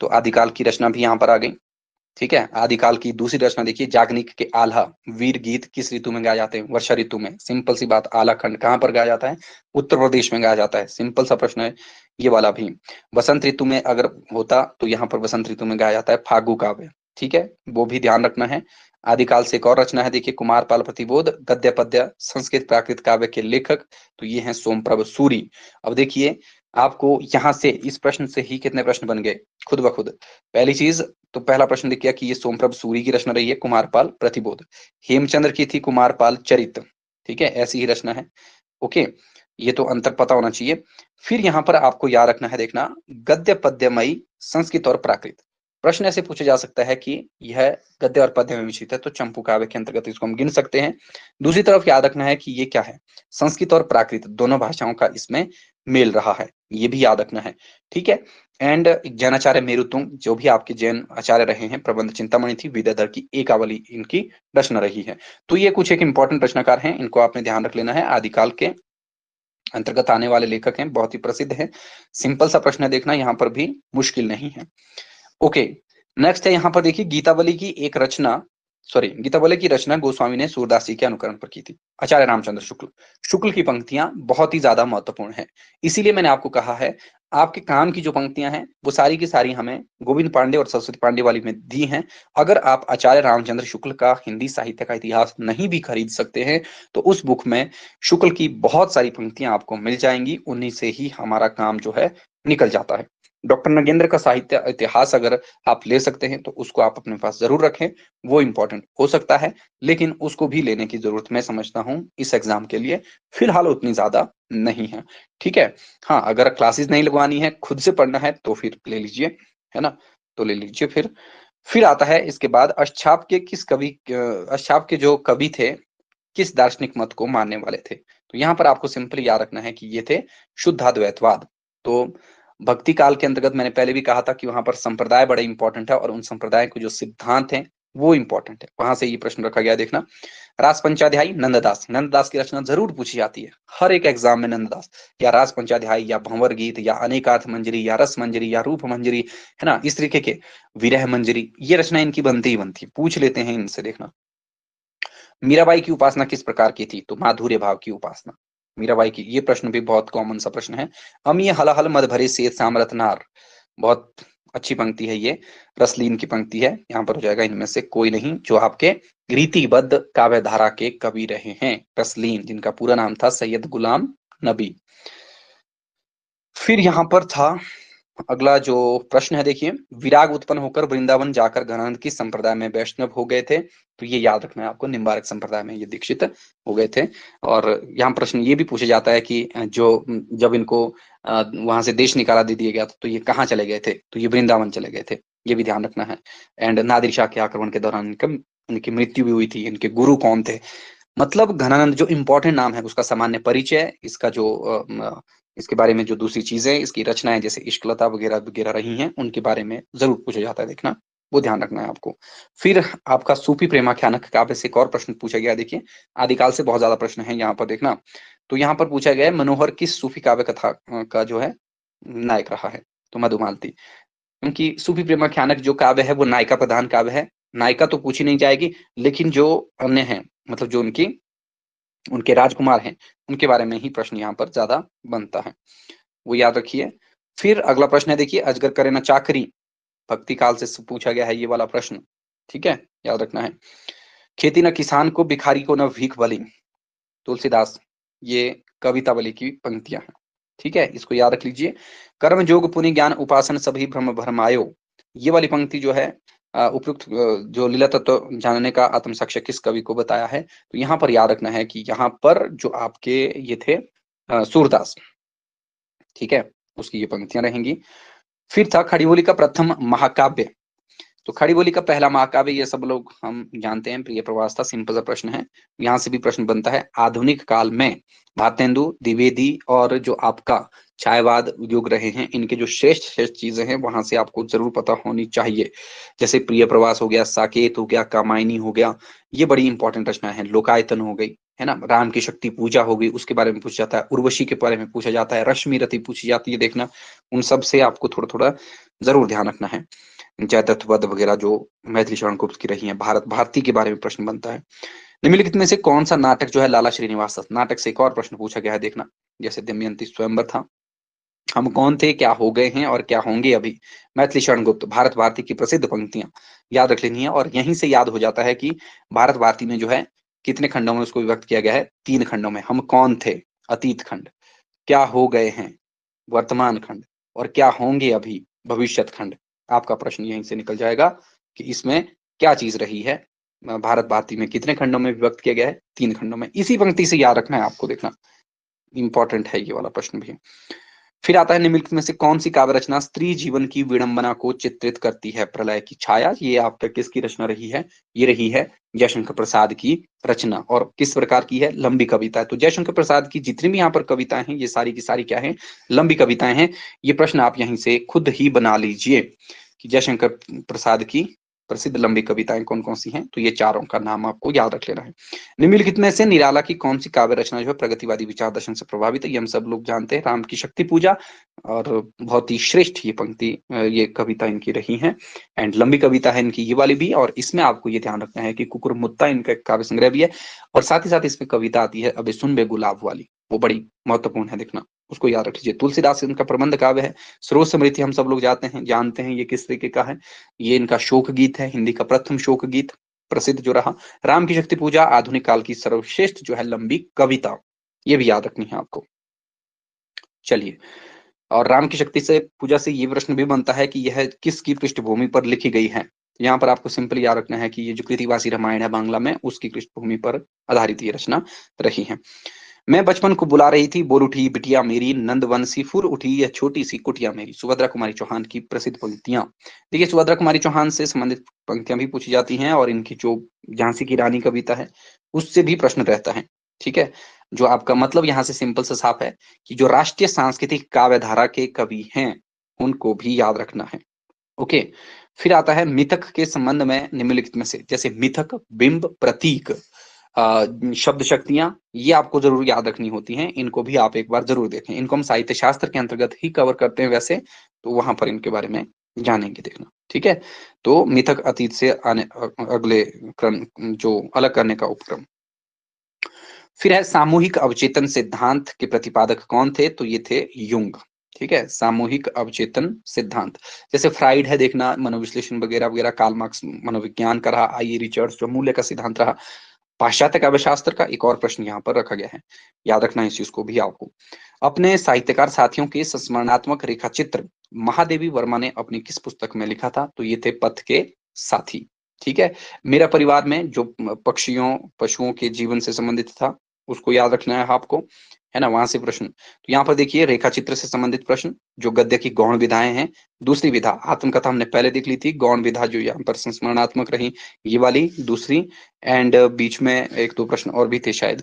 तो आदिकाल की रचना भी यहाँ पर आ गई ठीक है आदिकाल की दूसरी रचना देखिए जागनिक के आल्हा वीर गीत किस ऋतु में गाए जाते हैं वर्षा ऋतु में सिंपल सी बात आला खंड कहाँ पर गाया जाता है उत्तर प्रदेश में गाया जाता है सिंपल सा प्रश्न है ये वाला भी बसंत ऋतु में अगर होता तो यहाँ पर बसंत ऋतु में गाया जाता है फागु काव्य ठीक है वो भी ध्यान रखना है आदिकाल से एक और रचना है देखिए कुमार पाल प्रतिबोध गद्य पद्य संस्कृत प्राकृत काव्य के लेखक तो ये हैं सोमप्रभ सूरी अब देखिए आपको यहाँ से इस प्रश्न से ही कितने प्रश्न बन गए खुद ब खुद पहली चीज तो पहला प्रश्न लिख गया कि ये सोमप्रभ सूरी की रचना रही है कुमारपाल प्रतिबोध हेमचंद्र की थी कुमारपाल चरित ठीक है ऐसी ही रचना है ओके ये तो अंतर पता होना चाहिए फिर यहाँ पर आपको याद रखना है देखना गद्य पद्यमयी संस्कृत और प्राकृत प्रश्न ऐसे पूछे जा सकता है कि यह गद्य और पद्य में है तो चंपू काव्य के अंतर्गत इसको हम गिन सकते हैं दूसरी तरफ याद रखना है कि ये क्या है संस्कृत और प्राकृत दोनों भाषाओं का इसमें मेल रहा है ये भी याद रखना है ठीक है एंड जैन आचार्य मेरुतुंग जो भी आपके जैन आचार्य रहे हैं प्रबंध चिंतामणि थी विद्याधर की एकावली इनकी रचना रही है तो ये कुछ एक इंपॉर्टेंट रचनाकार हैं इनको आपने ध्यान रख लेना है आदिकाल के अंतर्गत आने वाले लेखक हैं बहुत ही प्रसिद्ध हैं सिंपल सा प्रश्न देखना यहाँ पर भी मुश्किल नहीं है ओके नेक्स्ट है यहाँ पर देखिए गीतावली की एक रचना सॉरी गीता बोले की रचना गोस्वामी ने सूरदास जी के अनुकरण पर की थी आचार्य रामचंद्र शुक्ल शुक्ल की पंक्तियां बहुत ही ज्यादा महत्वपूर्ण है इसीलिए मैंने आपको कहा है आपके काम की जो पंक्तियां हैं वो सारी की सारी हमें गोविंद पांडे और सरस्वती पांडे वाली में दी हैं अगर आप आचार्य रामचंद्र शुक्ल का हिंदी साहित्य का इतिहास नहीं भी खरीद सकते हैं तो उस बुक में शुक्ल की बहुत सारी पंक्तियां आपको मिल जाएंगी उन्हीं से ही हमारा काम जो है निकल जाता है डॉक्टर नगेंद्र का साहित्य इतिहास अगर आप ले सकते हैं तो उसको आप अपने पास जरूर रखें वो इम्पोर्टेंट हो सकता है लेकिन उसको भी लेने की जरूरत मैं समझता हूँ इस एग्जाम के लिए फिलहाल उतनी ज्यादा नहीं है ठीक है हाँ अगर क्लासेस नहीं लगवानी है खुद से पढ़ना है तो फिर ले लीजिए है ना तो ले लीजिए फिर फिर आता है इसके बाद अश्छाप के किस कवि अश्छाप के जो कवि थे किस दार्शनिक मत को मानने वाले थे तो यहाँ पर आपको सिंपली याद रखना है कि ये थे शुद्धाद्वैतवाद तो भक्ति काल के अंतर्गत मैंने पहले भी कहा था कि वहां पर संप्रदाय बड़े इंपॉर्टेंट है और उन संप्रदाय के जो सिद्धांत हैं वो इंपॉर्टेंट है वहां से ये प्रश्न रखा गया देखना रास पंचाध्यायी नंददास नंददास की रचना जरूर पूछी जाती है हर एक एग्जाम में नंददास या रास पंचाध्यायी या भंवर गीत या अनेकार्थ मंजरी या रस मंजरी या रूप मंजरी है ना इस तरीके के विरह मंजरी ये रचना इनकी बनती ही बनती है पूछ लेते हैं इनसे देखना मीराबाई की उपासना किस प्रकार की थी तो माधुर्य भाव की उपासना मीरा बाई की ये प्रश्न भी बहुत कॉमन सा प्रश्न है हम ये हला हल मद भरे सेत साम बहुत अच्छी पंक्ति है ये रसलीन की पंक्ति है यहाँ पर हो जाएगा इनमें से कोई नहीं जो आपके रीतिबद्ध काव्य धारा के कवि रहे हैं रसलीन जिनका पूरा नाम था सैयद गुलाम नबी फिर यहाँ पर था अगला जो प्रश्न है देखिए विराग उत्पन्न होकर वृंदावन जाकर घनानंद की संप्रदाय में वैष्णव हो गए थे तो ये याद रखना है आपको निम्बारक संप्रदाय में ये दीक्षित हो गए थे और यहाँ प्रश्न ये भी पूछा जाता है कि जो जब इनको वहां से देश निकाला दे दिया गया था तो ये कहाँ चले गए थे तो ये वृंदावन चले गए थे ये भी ध्यान रखना है एंड नादिर शाह के आक्रमण के दौरान इनका इनकी मृत्यु भी हुई थी इनके गुरु कौन थे मतलब घनानंद जो इम्पोर्टेंट नाम है उसका सामान्य परिचय इसका जो इसके बारे में जो दूसरी चीजें इसकी रचनाएं जैसे इश्कलता वगैरह वगैरह रही हैं उनके बारे में जरूर पूछा जाता है देखना वो ध्यान रखना है आपको फिर आपका सूफी प्रेमाख्यानक काव्य से एक और प्रश्न पूछा गया देखिए आदिकाल से बहुत ज्यादा प्रश्न है यहाँ पर देखना तो यहाँ पर पूछा गया मनोहर किस सूफी काव्य कथा का जो है नायक रहा है तो मधुमालती क्योंकि सूफी प्रेमाख्यानक जो काव्य है वो नायिका प्रधान काव्य है नायिका तो पूछी नहीं जाएगी लेकिन जो अन्य है मतलब जो उनकी उनके राजकुमार हैं उनके बारे में ही प्रश्न यहाँ पर ज्यादा बनता है वो याद रखिए फिर अगला प्रश्न है देखिए अजगर करे ना चाकरी भक्ति काल से पूछा गया है ये वाला प्रश्न ठीक है याद रखना है खेती न किसान को भिखारी को न भीख बली तुलसीदास ये कविता बली की पंक्तियां हैं ठीक है इसको याद रख लीजिए कर्म जोग पुण्य ज्ञान उपासन सभी भ्रम भ्रमायो ये वाली पंक्ति जो है उपयुक्त जो लीला तत्व जानने का आत्म साक्ष्य किस कवि को बताया है तो यहाँ पर याद रखना है कि यहाँ पर जो आपके ये थे सूरदास ठीक है उसकी ये पंक्तियां रहेंगी फिर था खड़ीबोली का प्रथम महाकाव्य तो खड़ी बोली का पहला महाकाव्य ये सब लोग हम जानते हैं प्रिय प्रवास था सिंपल सा प्रश्न है यहाँ से भी प्रश्न बनता है आधुनिक काल में भातेंदु द्विवेदी और जो आपका छायावाद युग रहे हैं इनके जो श्रेष्ठ श्रेष्ठ चीजें हैं वहां से आपको जरूर पता होनी चाहिए जैसे प्रिय प्रवास हो गया साकेत हो गया कामायनी हो गया ये बड़ी इंपॉर्टेंट रचना है लोकायतन हो गई है ना राम की शक्ति पूजा हो गई उसके बारे में पूछा जाता है उर्वशी के बारे में पूछा जाता है रश्मि रति पूछी जाती है देखना उन सब से आपको थोड़ा थोड़ा जरूर ध्यान रखना है जयदत्त वध वगैरह जो मैथिली शरण गुप्त की रही है भारत भारती के बारे में प्रश्न बनता है निम्नलिखित में से कौन सा नाटक जो है लाला श्रीनिवास नाटक से एक और प्रश्न पूछा गया है देखना जैसे दमयंती स्वयंवर था हम कौन थे क्या हो गए हैं और क्या होंगे अभी मैथिली शरण गुप्त भारत भारती की प्रसिद्ध पंक्तियां याद रख लेनी है और यहीं से याद हो जाता है कि भारत भारती में जो है कितने खंडों में उसको विभक्त किया गया है तीन खंडों में हम कौन थे अतीत खंड क्या हो गए हैं वर्तमान खंड और क्या होंगे अभी भविष्य खंड आपका प्रश्न यहीं से निकल जाएगा कि इसमें क्या चीज रही है भारत भारती में कितने खंडों में विभक्त किया गया है तीन खंडों में इसी पंक्ति से याद रखना है आपको देखना इंपॉर्टेंट है ये वाला प्रश्न भी फिर आता है निम्नलिखित में से कौन सी काव्य रचना स्त्री जीवन की विडंबना को चित्रित करती है प्रलय की छाया ये आपका किसकी रचना रही है ये रही है जयशंकर प्रसाद की रचना और किस प्रकार की है लंबी कविता है तो जयशंकर प्रसाद की जितनी भी यहाँ पर कविताएं हैं ये सारी की सारी क्या है लंबी कविताएं हैं ये प्रश्न आप यहीं से खुद ही बना लीजिए कि जयशंकर प्रसाद की प्रसिद्ध लंबी कविताएं कौन कौन सी हैं तो ये चारों का नाम आपको याद रख लेना है निम्नलिखित में से निराला की कौन सी काव्य रचना जो है प्रगतिवादी विचार दर्शन से प्रभावित है ये हम सब लोग जानते हैं राम की शक्ति पूजा और बहुत ही श्रेष्ठ ये पंक्ति ये कविता इनकी रही है एंड लंबी कविता है इनकी ये वाली भी और इसमें आपको ये ध्यान रखना है कि कुकुर मुत्ता इनका एक काव्य संग्रह भी है और साथ ही साथ इसमें कविता आती है अभी सुन बे गुलाब वाली वो बड़ी महत्वपूर्ण है देखना उसको याद रख लीजिए तुलसीदास इनका प्रबंध काव्य है स्रोत समृद्धि हम सब लोग जाते हैं जानते हैं ये किस तरीके का है ये इनका शोक गीत है हिंदी का प्रथम शोक गीत प्रसिद्ध जो रहा राम की शक्ति पूजा आधुनिक काल की सर्वश्रेष्ठ जो है लंबी कविता ये भी याद रखनी है आपको चलिए और राम की शक्ति से पूजा से ये प्रश्न भी बनता है कि यह किसकी पृष्ठभूमि पर लिखी गई है यहाँ पर आपको सिंपल याद रखना है कि ये जो कृतिवासी रामायण है बांग्ला में उसकी पृष्ठभूमि पर आधारित ये रचना रही है मैं बचपन को बुला रही थी बोल उठी बिटिया मेरी नंदवंशी फुर उठी यह छोटी सी कुटिया मेरी सुभद्रा कुमारी चौहान की प्रसिद्ध पंक्तियां देखिए सुभद्रा कुमारी चौहान से संबंधित पंक्तियां भी पूछी जाती हैं और इनकी जो झांसी की रानी कविता है उससे भी प्रश्न रहता है ठीक है जो आपका मतलब यहाँ से सिंपल से साफ है कि जो राष्ट्रीय सांस्कृतिक काव्य धारा के कवि हैं उनको भी याद रखना है ओके फिर आता है मिथक के संबंध में निम्नलिखित में से जैसे मिथक बिंब प्रतीक शब्द शक्तियां ये आपको जरूर याद रखनी होती हैं इनको भी आप एक बार जरूर देखें इनको हम साहित्य शास्त्र के अंतर्गत ही कवर करते हैं वैसे तो वहां पर इनके बारे में जानेंगे देखना ठीक है तो मिथक अतीत से आने अगले क्रम जो अलग करने का उपक्रम फिर है सामूहिक अवचेतन सिद्धांत के प्रतिपादक कौन थे तो ये थे युंग ठीक है सामूहिक अवचेतन सिद्धांत जैसे फ्राइड है देखना मनोविश्लेषण वगैरह वगैरह कालमार्क्स मनोविज्ञान का रहा आई रिचर्ड्स जो मूल्य का सिद्धांत रहा पाश्चात्य काव्य शास्त्र का एक और प्रश्न यहाँ पर रखा गया है याद रखना इस चीज को भी आपको अपने साहित्यकार साथियों के संस्मरणात्मक रेखा चित्र महादेवी वर्मा ने अपनी किस पुस्तक में लिखा था तो ये थे पथ के साथी ठीक है मेरा परिवार में जो पक्षियों पशुओं के जीवन से संबंधित था उसको याद रखना है आपको है ना वहां से प्रश्न तो यहाँ पर देखिए रेखा चित्र से संबंधित प्रश्न जो गद्य की गौण विधाएं हैं दूसरी विधा आत्मकथा हमने पहले देख ली थी गौण विधा जो यहाँ पर संस्मरणात्मक रही ये वाली दूसरी एंड बीच में एक दो प्रश्न और भी थे शायद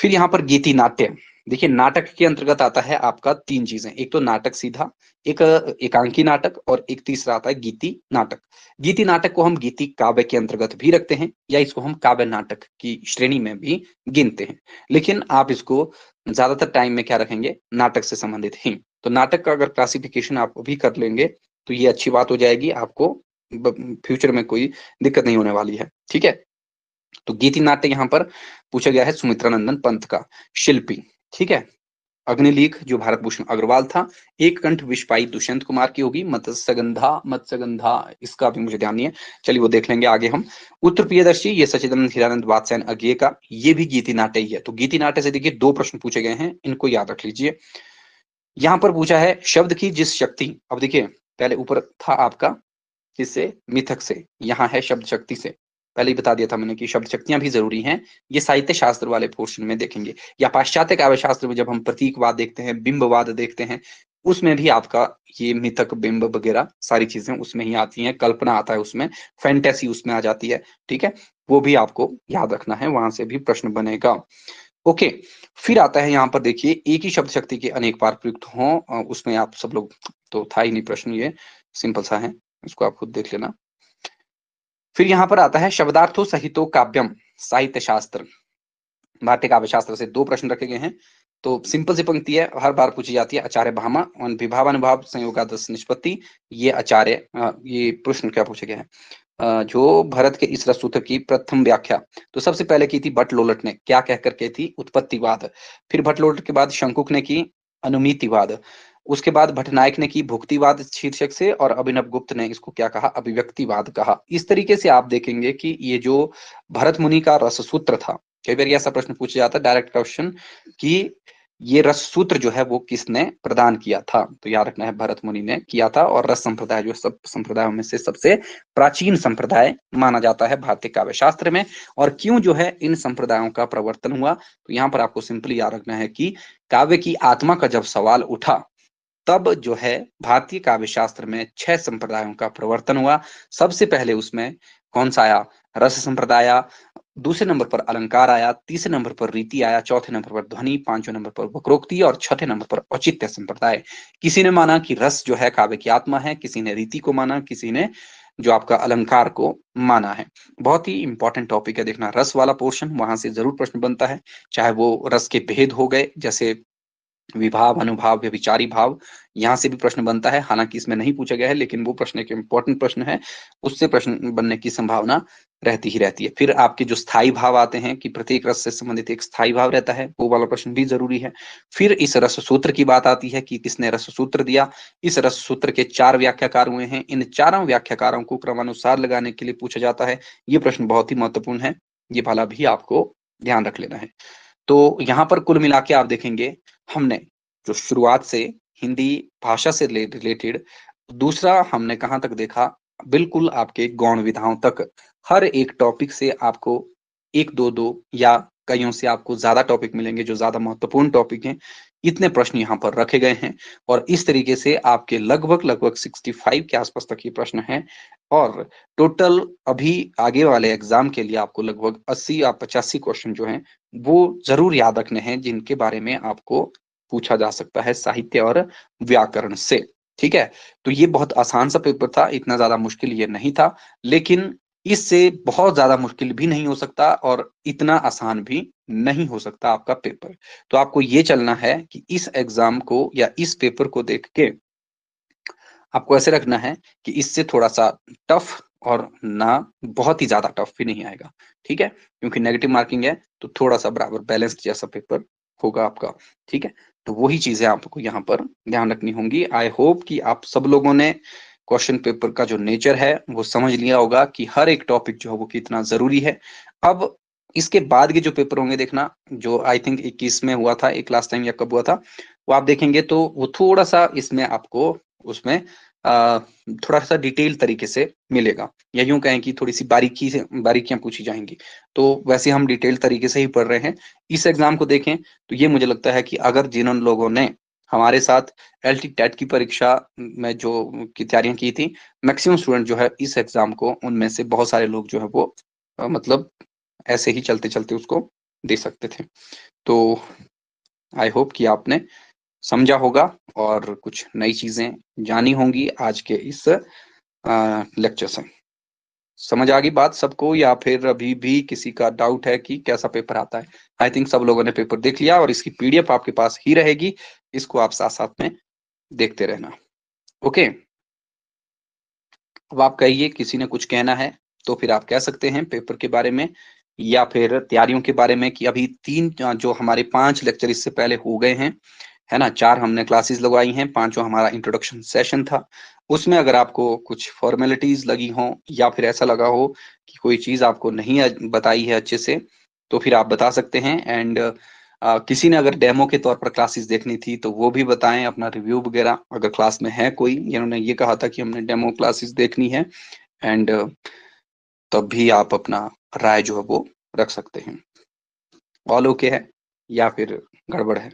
फिर यहाँ पर गीति नाट्य देखिए नाटक के अंतर्गत आता है आपका तीन चीजें एक तो नाटक सीधा एक एकांकी नाटक और एक तीसरा आता है गीति नाटक गीति नाटक को हम गीति काव्य के अंतर्गत भी रखते हैं या इसको हम काव्य नाटक की श्रेणी में भी गिनते हैं लेकिन आप इसको ज्यादातर टाइम में क्या रखेंगे नाटक से संबंधित ही तो नाटक का अगर क्लासिफिकेशन आप भी कर लेंगे तो ये अच्छी बात हो जाएगी आपको फ्यूचर में कोई दिक्कत नहीं होने वाली है ठीक है तो गीति नाट्य यहाँ पर पूछा गया है सुमित्रानंदन पंत का शिल्पी ठीक है अग्निलीख जो भारत भूषण अग्रवाल था एक कंठ विष्पाई दुष्यंत कुमार की होगी मत्स्यगंधा मत्स्यगंधा इसका भी मुझे ध्यान नहीं है चलिए वो देख लेंगे आगे हम उत्तर प्रियदर्शी ये सचिदानंद हिरानंद वात्सैन अज्ञे का ये भी गीति नाट्य ही है तो गीति नाट्य से देखिए दो प्रश्न पूछे गए हैं इनको याद रख लीजिए यहां पर पूछा है शब्द की जिस शक्ति अब देखिए पहले ऊपर था आपका किससे मिथक से यहाँ है शब्द शक्ति से पहले ही बता दिया था मैंने कि शब्द शक्तियां भी जरूरी हैं ये साहित्य शास्त्र वाले पोर्शन में देखेंगे या पाश्चात्य काव्य शास्त्र में जब हम प्रतीकवाद देखते हैं बिंबवाद देखते हैं उसमें भी आपका ये मिथक बिंब वगैरह सारी चीजें उसमें ही आती हैं कल्पना आता है उसमें फैंटेसी उसमें आ जाती है ठीक है वो भी आपको याद रखना है वहां से भी प्रश्न बनेगा ओके फिर आता है यहाँ पर देखिए एक ही शब्द शक्ति के अनेक बार प्रयुक्त हों उसमें आप सब लोग तो था ही नहीं प्रश्न ये सिंपल सा है इसको आप खुद देख लेना फिर यहाँ पर आता है शब्दार्थो सहितो काव्यम साहित्य शास्त्र भारतीय काव्य शास्त्र से दो प्रश्न रखे गए हैं तो सिंपल सी पंक्ति है हर बार पूछी जाती है आचार्य भामा और विभाव अनुभाव संयोगादश निष्पत्ति ये आचार्य ये प्रश्न क्या पूछे गए हैं जो भरत के इस सूत्र की प्रथम व्याख्या तो सबसे पहले की थी भट्ट लोलट ने क्या कहकर के थी उत्पत्तिवाद फिर भट्ट लोलट के बाद शंकुक ने की अनुमितिवाद उसके बाद भटनायक ने की भुक्तिवाद शीर्षक से और अभिनव गुप्त ने इसको क्या कहा अभिव्यक्तिवाद कहा इस तरीके से आप देखेंगे कि ये जो भरत मुनि का रस सूत्र था कई बार ऐसा प्रश्न पूछा जाता है डायरेक्ट क्वेश्चन कि ये रस सूत्र जो है वो किसने प्रदान किया था तो याद रखना है भरत मुनि ने किया था और रस संप्रदाय जो सब संप्रदायों में से सबसे प्राचीन संप्रदाय माना जाता है भारतीय काव्य शास्त्र में और क्यों जो है इन संप्रदायों का प्रवर्तन हुआ तो यहाँ पर आपको सिंपली याद रखना है कि काव्य की आत्मा का जब सवाल उठा तब जो है भारतीय काव्य शास्त्र में छह संप्रदायों का प्रवर्तन हुआ सबसे पहले उसमें कौन सा आया रस संप्रदाय दूसरे नंबर पर अलंकार आया तीसरे नंबर पर रीति आया चौथे नंबर पर ध्वनि पांचवें नंबर पर वक्रोक्ति और छठे नंबर पर औचित्य संप्रदाय किसी ने माना कि रस जो है काव्य की आत्मा है किसी ने रीति को माना किसी ने जो आपका अलंकार को माना है बहुत ही इंपॉर्टेंट टॉपिक है देखना रस वाला पोर्शन वहां से जरूर प्रश्न बनता है चाहे वो रस के भेद हो गए जैसे विभाव अनुभाव व्यभिचारी भाव यहाँ से भी प्रश्न बनता है हालांकि इसमें नहीं पूछा गया है लेकिन वो प्रश्न एक इम्पोर्टेंट प्रश्न है उससे प्रश्न बनने की संभावना रहती ही रहती है फिर आपके जो स्थायी भाव आते हैं कि प्रत्येक रस से संबंधित एक स्थायी भाव रहता है वो वाला प्रश्न भी जरूरी है फिर इस रस सूत्र की बात आती है कि किसने रस सूत्र दिया इस रस सूत्र के चार व्याख्याकार हुए हैं इन चारों व्याख्याकारों को क्रमानुसार लगाने के लिए पूछा जाता है ये प्रश्न बहुत ही महत्वपूर्ण है ये वाला भी आपको ध्यान रख लेना है तो यहाँ पर कुल मिला आप देखेंगे हमने जो शुरुआत से हिंदी भाषा से रिलेटेड दूसरा हमने कहाँ तक देखा बिल्कुल आपके गौण विधाओं तक हर एक टॉपिक से आपको एक दो दो या कईयों से आपको ज्यादा टॉपिक मिलेंगे जो ज्यादा महत्वपूर्ण टॉपिक हैं इतने प्रश्न यहाँ पर रखे गए हैं और इस तरीके से आपके लगभग लगभग 65 के आसपास तक ये प्रश्न है और टोटल अभी आगे वाले एग्जाम के लिए आपको लगभग 80 या पचासी क्वेश्चन जो हैं वो जरूर याद रखने हैं जिनके बारे में आपको पूछा जा सकता है साहित्य और व्याकरण से ठीक है तो ये बहुत आसान सा पेपर था इतना ज्यादा मुश्किल ये नहीं था लेकिन इससे बहुत ज्यादा मुश्किल भी नहीं हो सकता और इतना आसान भी नहीं हो सकता आपका पेपर तो आपको ये चलना है कि इस एग्जाम को या इस पेपर को देख के आपको ऐसे रखना है कि इससे थोड़ा सा टफ और ना बहुत ही ज्यादा टफ भी नहीं आएगा ठीक है क्योंकि नेगेटिव मार्किंग है तो थोड़ा सा बराबर बैलेंस जैसा पेपर होगा आपका ठीक है तो वही चीजें आपको यहाँ पर ध्यान रखनी होंगी आई होप कि आप सब लोगों ने क्वेश्चन पेपर का जो नेचर है वो समझ लिया होगा कि हर एक टॉपिक जो है वो कितना जरूरी है अब इसके बाद के जो पेपर होंगे देखना जो आई थिंक इक्कीस में हुआ था एक लास्ट टाइम या कब हुआ था वो आप देखेंगे तो वो थोड़ा सा इसमें आपको उसमें थोड़ा सा डिटेल तरीके से मिलेगा या यूं कहें कि थोड़ी सी बारीकी से बारीकियां पूछी जाएंगी तो वैसे हम डिटेल तरीके से ही पढ़ रहे हैं इस एग्जाम को देखें तो ये मुझे लगता है कि अगर जिन लोगों ने हमारे साथ एल टी टेट की परीक्षा में जो की तैयारियां की थी मैक्सिमम स्टूडेंट जो है इस एग्जाम को उनमें से बहुत सारे लोग जो है वो मतलब ऐसे ही चलते चलते उसको दे सकते थे तो आई होप कि आपने समझा होगा और कुछ नई चीजें जानी होंगी आज के इस लेक्चर से समझ आ गई बात सबको या फिर अभी भी किसी का डाउट है कि कैसा पेपर आता है आई थिंक सब लोगों ने पेपर देख लिया और इसकी पीडीएफ आपके पास ही रहेगी इसको आप साथ साथ में देखते रहना ओके अब आप कहिए किसी ने कुछ कहना है तो फिर आप कह सकते हैं पेपर के बारे में या फिर तैयारियों के बारे में कि अभी तीन जो हमारे पांच लेक्चर इससे पहले हो गए हैं है ना चार हमने क्लासेस लगवाई हैं पांचों हमारा इंट्रोडक्शन सेशन था उसमें अगर आपको कुछ फॉर्मेलिटीज लगी हो या फिर ऐसा लगा हो कि कोई चीज आपको नहीं बताई है अच्छे से तो फिर आप बता सकते हैं एंड Uh, किसी ने अगर डेमो के तौर पर क्लासेस देखनी थी तो वो भी बताएं अपना रिव्यू वगैरह अगर क्लास में है कोई इन्होंने ये कहा था कि हमने डेमो क्लासेस देखनी है एंड uh, तब भी आप अपना राय जो है वो रख सकते हैं ऑल ओके है या फिर गड़बड़ है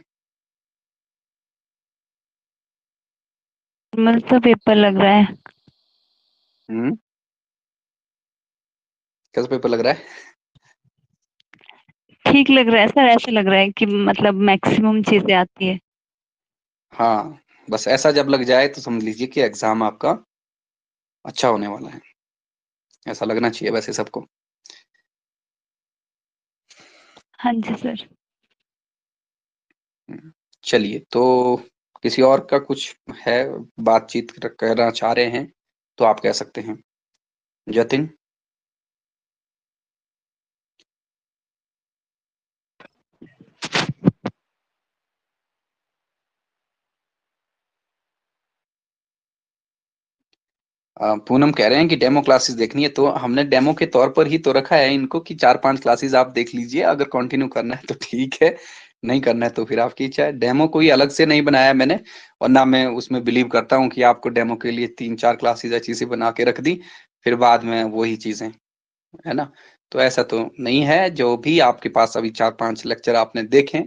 नॉर्मल मतलब सा पेपर लग रहा है हम्म कैसा पेपर लग रहा है ठीक लग रहा है सर ऐसा लग रहा है कि मतलब मैक्सिमम चीजें आती है हाँ बस ऐसा जब लग जाए तो समझ लीजिए कि एग्जाम आपका अच्छा होने वाला है ऐसा लगना चाहिए वैसे सबको हाँ जी सर हम्म, चलिए तो किसी और का कुछ है बातचीत करना चाह रहे हैं तो आप कह सकते हैं जतिन पूनम कह रहे हैं कि डेमो क्लासेस देखनी है तो हमने डेमो के तौर पर ही तो रखा है इनको कि चार पांच क्लासेस आप देख लीजिए अगर कंटिन्यू करना है तो ठीक है नहीं करना है तो फिर आपकी इच्छा है डेमो कोई अलग से नहीं बनाया मैंने और ना मैं उसमें बिलीव करता हूँ कि आपको डेमो के लिए तीन चार क्लासेज अच्छी से बना के रख दी फिर बाद में वही चीजें है ना तो ऐसा तो नहीं है जो भी आपके पास अभी चार पांच लेक्चर आपने देखे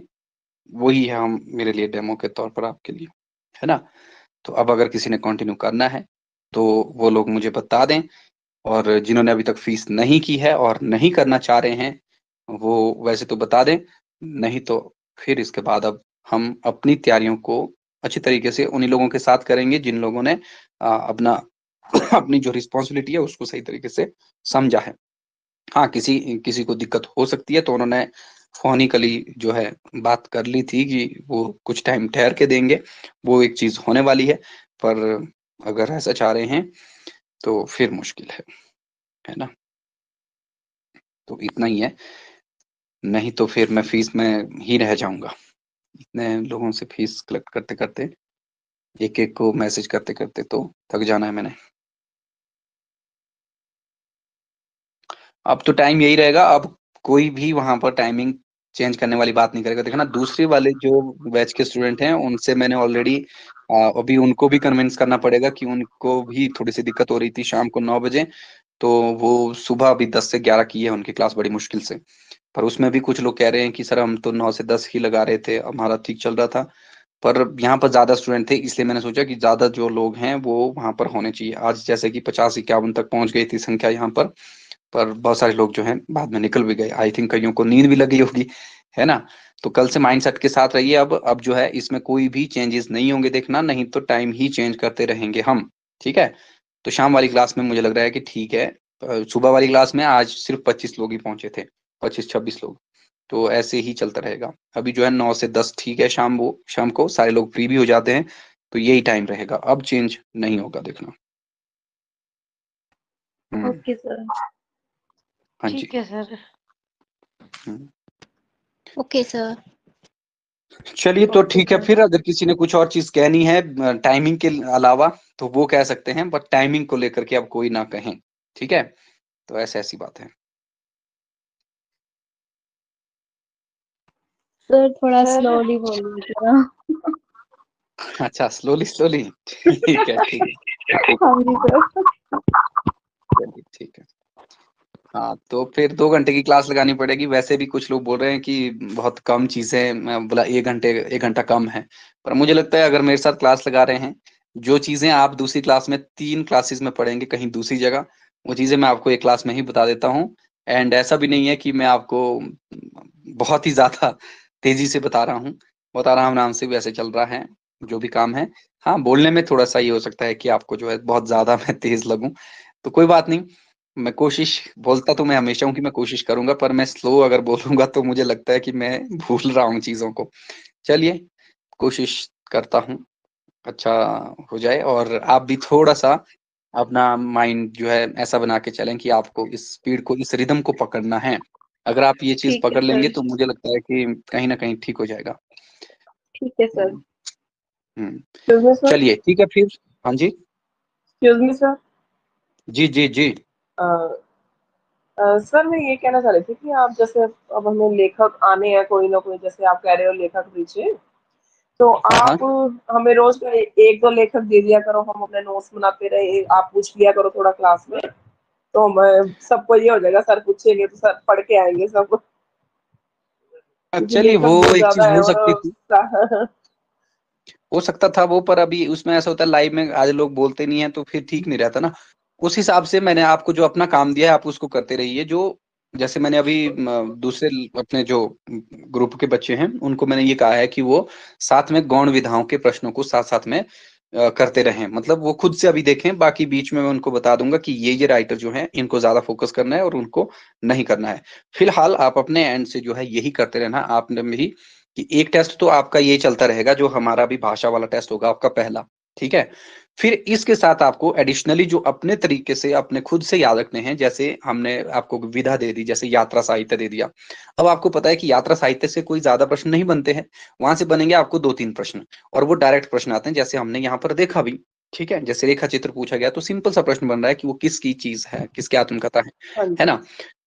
वही है हम मेरे लिए डेमो के तौर पर आपके लिए है ना तो अब अगर किसी ने कंटिन्यू करना है तो वो लोग मुझे बता दें और जिन्होंने अभी तक फीस नहीं की है और नहीं करना चाह रहे हैं वो वैसे तो बता दें नहीं तो फिर इसके बाद अब हम अपनी तैयारियों को अच्छी तरीके से उन्हीं लोगों के साथ करेंगे जिन लोगों ने अपना अपनी जो रिस्पॉन्सिबिलिटी है उसको सही तरीके से समझा है हाँ किसी किसी को दिक्कत हो सकती है तो उन्होंने फोनिकली जो है बात कर ली थी कि वो कुछ टाइम ठहर के देंगे वो एक चीज होने वाली है पर अगर ऐसा चाह रहे हैं तो फिर मुश्किल है है ना तो इतना ही है नहीं तो फिर मैं फीस में ही रह जाऊंगा इतने लोगों से फीस कलेक्ट करते करते एक एक को मैसेज करते करते तो थक जाना है मैंने अब तो टाइम यही रहेगा अब कोई भी वहां पर टाइमिंग चेंज करने वाली बात नहीं करेगा देखना दूसरे वाले जो बैच के स्टूडेंट हैं उनसे मैंने ऑलरेडी अभी उनको भी कन्विंस करना पड़ेगा कि उनको भी थोड़ी सी दिक्कत हो रही थी शाम को नौ बजे तो वो सुबह अभी दस से ग्यारह की है उनकी क्लास बड़ी मुश्किल से पर उसमें भी कुछ लोग कह रहे हैं कि सर हम तो नौ से दस ही लगा रहे थे हमारा ठीक चल रहा था पर यहाँ पर ज्यादा स्टूडेंट थे इसलिए मैंने सोचा कि ज्यादा जो लोग हैं वो वहां पर होने चाहिए आज जैसे कि पचास इक्यावन तक पहुंच गई थी संख्या यहाँ पर पर बहुत सारे लोग जो हैं बाद में निकल भी गए आई थिंक कईयों को नींद भी लगी होगी है ना तो कल से माइंडसेट के साथ रहिए अब अब जो है इसमें कोई भी चेंजेस नहीं होंगे देखना नहीं तो टाइम ही चेंज करते रहेंगे हम ठीक है तो शाम वाली क्लास में मुझे लग रहा है कि ठीक है सुबह वाली क्लास में आज सिर्फ पच्चीस लोग ही पहुंचे थे पच्चीस छब्बीस लोग तो ऐसे ही चलता रहेगा अभी जो है नौ से दस ठीक है शाम वो शाम को सारे लोग फ्री भी हो जाते हैं तो यही टाइम रहेगा अब चेंज नहीं होगा देखना ओके हम्म। सर हाँ जी ठीक है सर ओके सर चलिए तो ठीक है फिर अगर किसी ने कुछ और चीज कहनी है टाइमिंग के अलावा तो वो कह सकते हैं बट टाइमिंग को लेकर के अब कोई ना कहें ठीक है तो ऐसे ऐसी बात है सर थोड़ा स्लोली बोलिए अच्छा स्लोली स्लोली ठीक है ठीक है हाँ चलिए ठीक है हाँ तो फिर दो घंटे की क्लास लगानी पड़ेगी वैसे भी कुछ लोग बोल रहे हैं कि बहुत कम चीज़ें बोला एक घंटे एक घंटा कम है पर मुझे लगता है अगर मेरे साथ क्लास लगा रहे हैं जो चीज़ें आप दूसरी क्लास में तीन क्लासेस में पढ़ेंगे कहीं दूसरी जगह वो चीज़ें मैं आपको एक क्लास में ही बता देता हूँ एंड ऐसा भी नहीं है कि मैं आपको बहुत ही ज़्यादा तेजी से बता रहा हूँ बहुत आराम आराम से वैसे चल रहा है जो भी काम है हाँ बोलने में थोड़ा सा ये हो सकता है कि आपको जो है बहुत ज्यादा मैं तेज लगूं तो कोई बात नहीं मैं कोशिश बोलता तो मैं हमेशा हूँ कि मैं कोशिश करूंगा पर मैं स्लो अगर बोलूंगा तो मुझे लगता है कि मैं भूल रहा हूँ चीजों को चलिए कोशिश करता हूँ अच्छा हो जाए और आप भी थोड़ा सा अपना माइंड जो है ऐसा बना के चलें कि आपको इस स्पीड को इस रिदम को पकड़ना है अगर आप ये चीज पकड़ लेंगे तो मुझे लगता है कि कहीं ना कहीं ठीक हो जाएगा ठीक है सर हम्म चलिए ठीक है फिर हाँ जी सर जी जी जी Uh, सर मैं ये कहना चाह रही थी कि आप जैसे अब हमें लेखक आने हैं कोई ना कोई जैसे आप कह रहे हो लेखक पीछे तो हाँ, हाँ। आप हमें रोज एक दो लेखक दे दिया करो हम अपने नोट्स बनाते रहे आप पूछ लिया करो थोड़ा क्लास में तो सबको ये हो जाएगा सर पूछेंगे तो सर पढ़ के आएंगे सब चलिए वो एक चीज हो सकती थी हो सकता था वो पर अभी उसमें ऐसा होता है लाइव में आज लोग बोलते नहीं है तो फिर ठीक नहीं रहता ना उस हिसाब से मैंने आपको जो अपना काम दिया है आप उसको करते रहिए जो जैसे मैंने अभी दूसरे अपने जो ग्रुप के बच्चे हैं उनको मैंने ये कहा है कि वो साथ में गौण विधाओं के प्रश्नों को साथ साथ में करते रहें मतलब वो खुद से अभी देखें बाकी बीच में मैं उनको बता दूंगा कि ये ये राइटर जो हैं इनको ज्यादा फोकस करना है और उनको नहीं करना है फिलहाल आप अपने एंड से जो है यही करते रहना आपने भी कि एक टेस्ट तो आपका ये चलता रहेगा जो हमारा भी भाषा वाला टेस्ट होगा आपका पहला ठीक है फिर इसके साथ आपको एडिशनली जो अपने तरीके से अपने खुद से याद रखने हैं जैसे हमने आपको विधा दे दी जैसे यात्रा साहित्य दे दिया अब आपको पता है कि यात्रा साहित्य से कोई ज्यादा प्रश्न नहीं बनते हैं वहां से बनेंगे आपको दो तीन प्रश्न और वो डायरेक्ट प्रश्न आते हैं जैसे हमने यहाँ पर देखा भी ठीक है जैसे रेखा चित्र पूछा गया तो सिंपल सा प्रश्न बन रहा है कि वो किसकी चीज है किसके आत्मकथा है हाँ है ना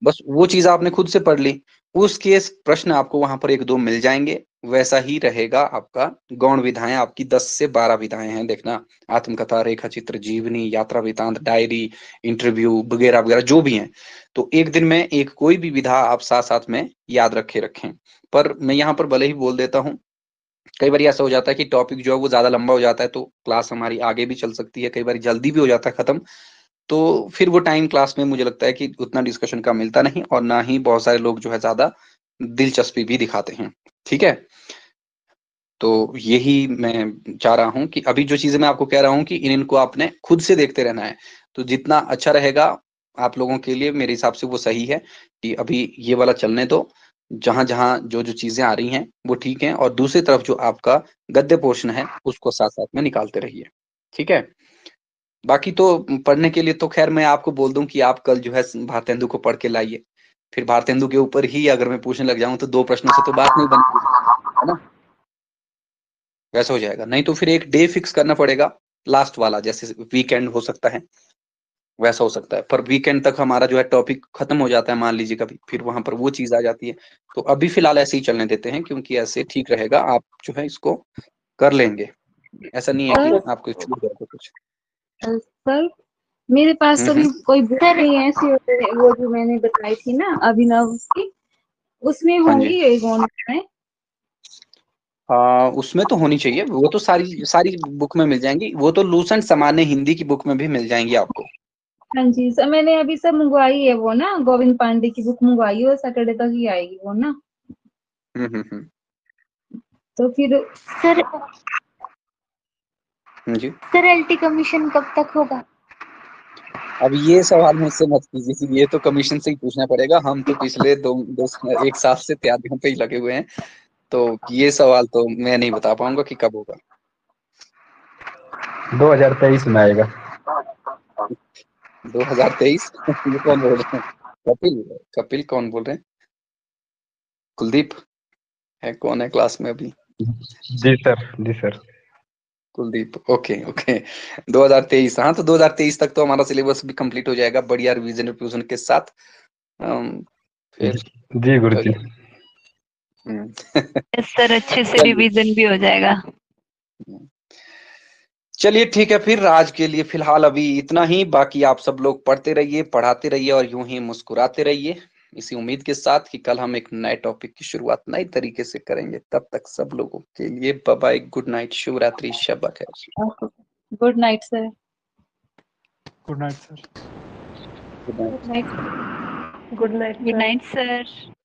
बस वो चीज आपने खुद से पढ़ ली उसके प्रश्न आपको वहां पर एक दो मिल जाएंगे वैसा ही रहेगा आपका गौण विधाएं आपकी 10 से 12 विधाएं हैं देखना आत्मकथा रेखा चित्र जीवनी यात्रा वृतांत डायरी इंटरव्यू वगैरह वगैरह जो भी हैं तो एक दिन में एक कोई भी विधा आप साथ साथ में याद रखे रखें पर मैं यहाँ पर भले ही बोल देता हूँ कई बार ऐसा हो जाता है कि टॉपिक जो है वो ज्यादा लंबा हो जाता है तो क्लास हमारी आगे भी चल सकती है कई बार जल्दी भी हो जाता है खत्म तो फिर वो टाइम क्लास में मुझे लगता है कि उतना डिस्कशन का मिलता नहीं और ना ही बहुत सारे लोग जो है ज्यादा दिलचस्पी भी दिखाते हैं ठीक है तो यही मैं चाह रहा हूं कि अभी जो चीजें मैं आपको कह रहा हूं कि इन इनको आपने खुद से देखते रहना है तो जितना अच्छा रहेगा आप लोगों के लिए मेरे हिसाब से वो सही है कि अभी ये वाला चलने दो तो, जहां जहां जो जो चीजें आ रही हैं वो ठीक हैं और दूसरी तरफ जो आपका गद्य पोर्शन है उसको साथ साथ में निकालते रहिए ठीक है बाकी तो पढ़ने के लिए तो खैर मैं आपको बोल दूं कि आप कल जो है भारतेंदु को पढ़ के लाइए फिर भारतेंदु के ऊपर ही अगर मैं पूछने लग जाऊं तो दो प्रश्नों से तो बात नहीं बनती है ना वैसा हो जाएगा नहीं तो फिर एक डे फिक्स करना पड़ेगा लास्ट वाला जैसे वीकेंड हो सकता है वैसा हो सकता है पर वीकेंड तक हमारा जो है टॉपिक खत्म हो जाता है मान लीजिए कभी फिर वहां पर वो चीज आ जाती है तो अभी फिलहाल ऐसे ही चलने देते हैं क्योंकि ऐसे ठीक रहेगा आप जो है इसको कर लेंगे ऐसा नहीं है कि आपको कुछ सर मेरे पास तो हम्म, अभी कोई बुक नहीं है वो जो मैंने बताई थी ना अभिनव की उसमें हाँ होंगी में आ, उसमें तो होनी चाहिए वो तो सारी सारी बुक में मिल जाएंगी वो तो लूसेंट सामान्य हिंदी की बुक में भी मिल जाएंगी आपको हाँ जी सर मैंने अभी सर मंगवाई है वो ना गोविंद पांडे की बुक मंगवाई है सैटरडे तक ही आएगी वो ना हम्म, हम्म, हम्म। तो फिर सर हाँ जी सर एलटी कमीशन कब तक होगा अब ये सवाल मुझसे मत कीजिए ये तो कमीशन से ही पूछना पड़ेगा हम तो पिछले दो, दो एक साल से तैयारियों पे ही लगे हुए हैं तो ये सवाल तो मैं नहीं बता पाऊंगा कि कब होगा 2023 में आएगा दो कौन बोल रहे हैं कपिल कपिल कौन बोल रहे हैं कुलदीप है कौन है क्लास में अभी जी सर जी सर कुलदीप ओके ओके 2023 हाँ तो 2023 तक तो हमारा सिलेबस भी कंप्लीट हो जाएगा बढ़िया रिवीजन रिप्यूजन के साथ फिर जी गुरु जी इस तरह अच्छे से रिवीजन भी हो जाएगा हम्म। चलिए ठीक है फिर राज के लिए फिलहाल अभी इतना ही बाकी आप सब लोग पढ़ते रहिए पढ़ाते रहिए और यूं ही मुस्कुराते रहिए इसी उम्मीद के साथ कि कल हम एक नए टॉपिक की शुरुआत नए तरीके से करेंगे तब तक सब लोगों के लिए बाय गुड नाइट शिवरात्रि शब है good night sir good night sir good night good night sir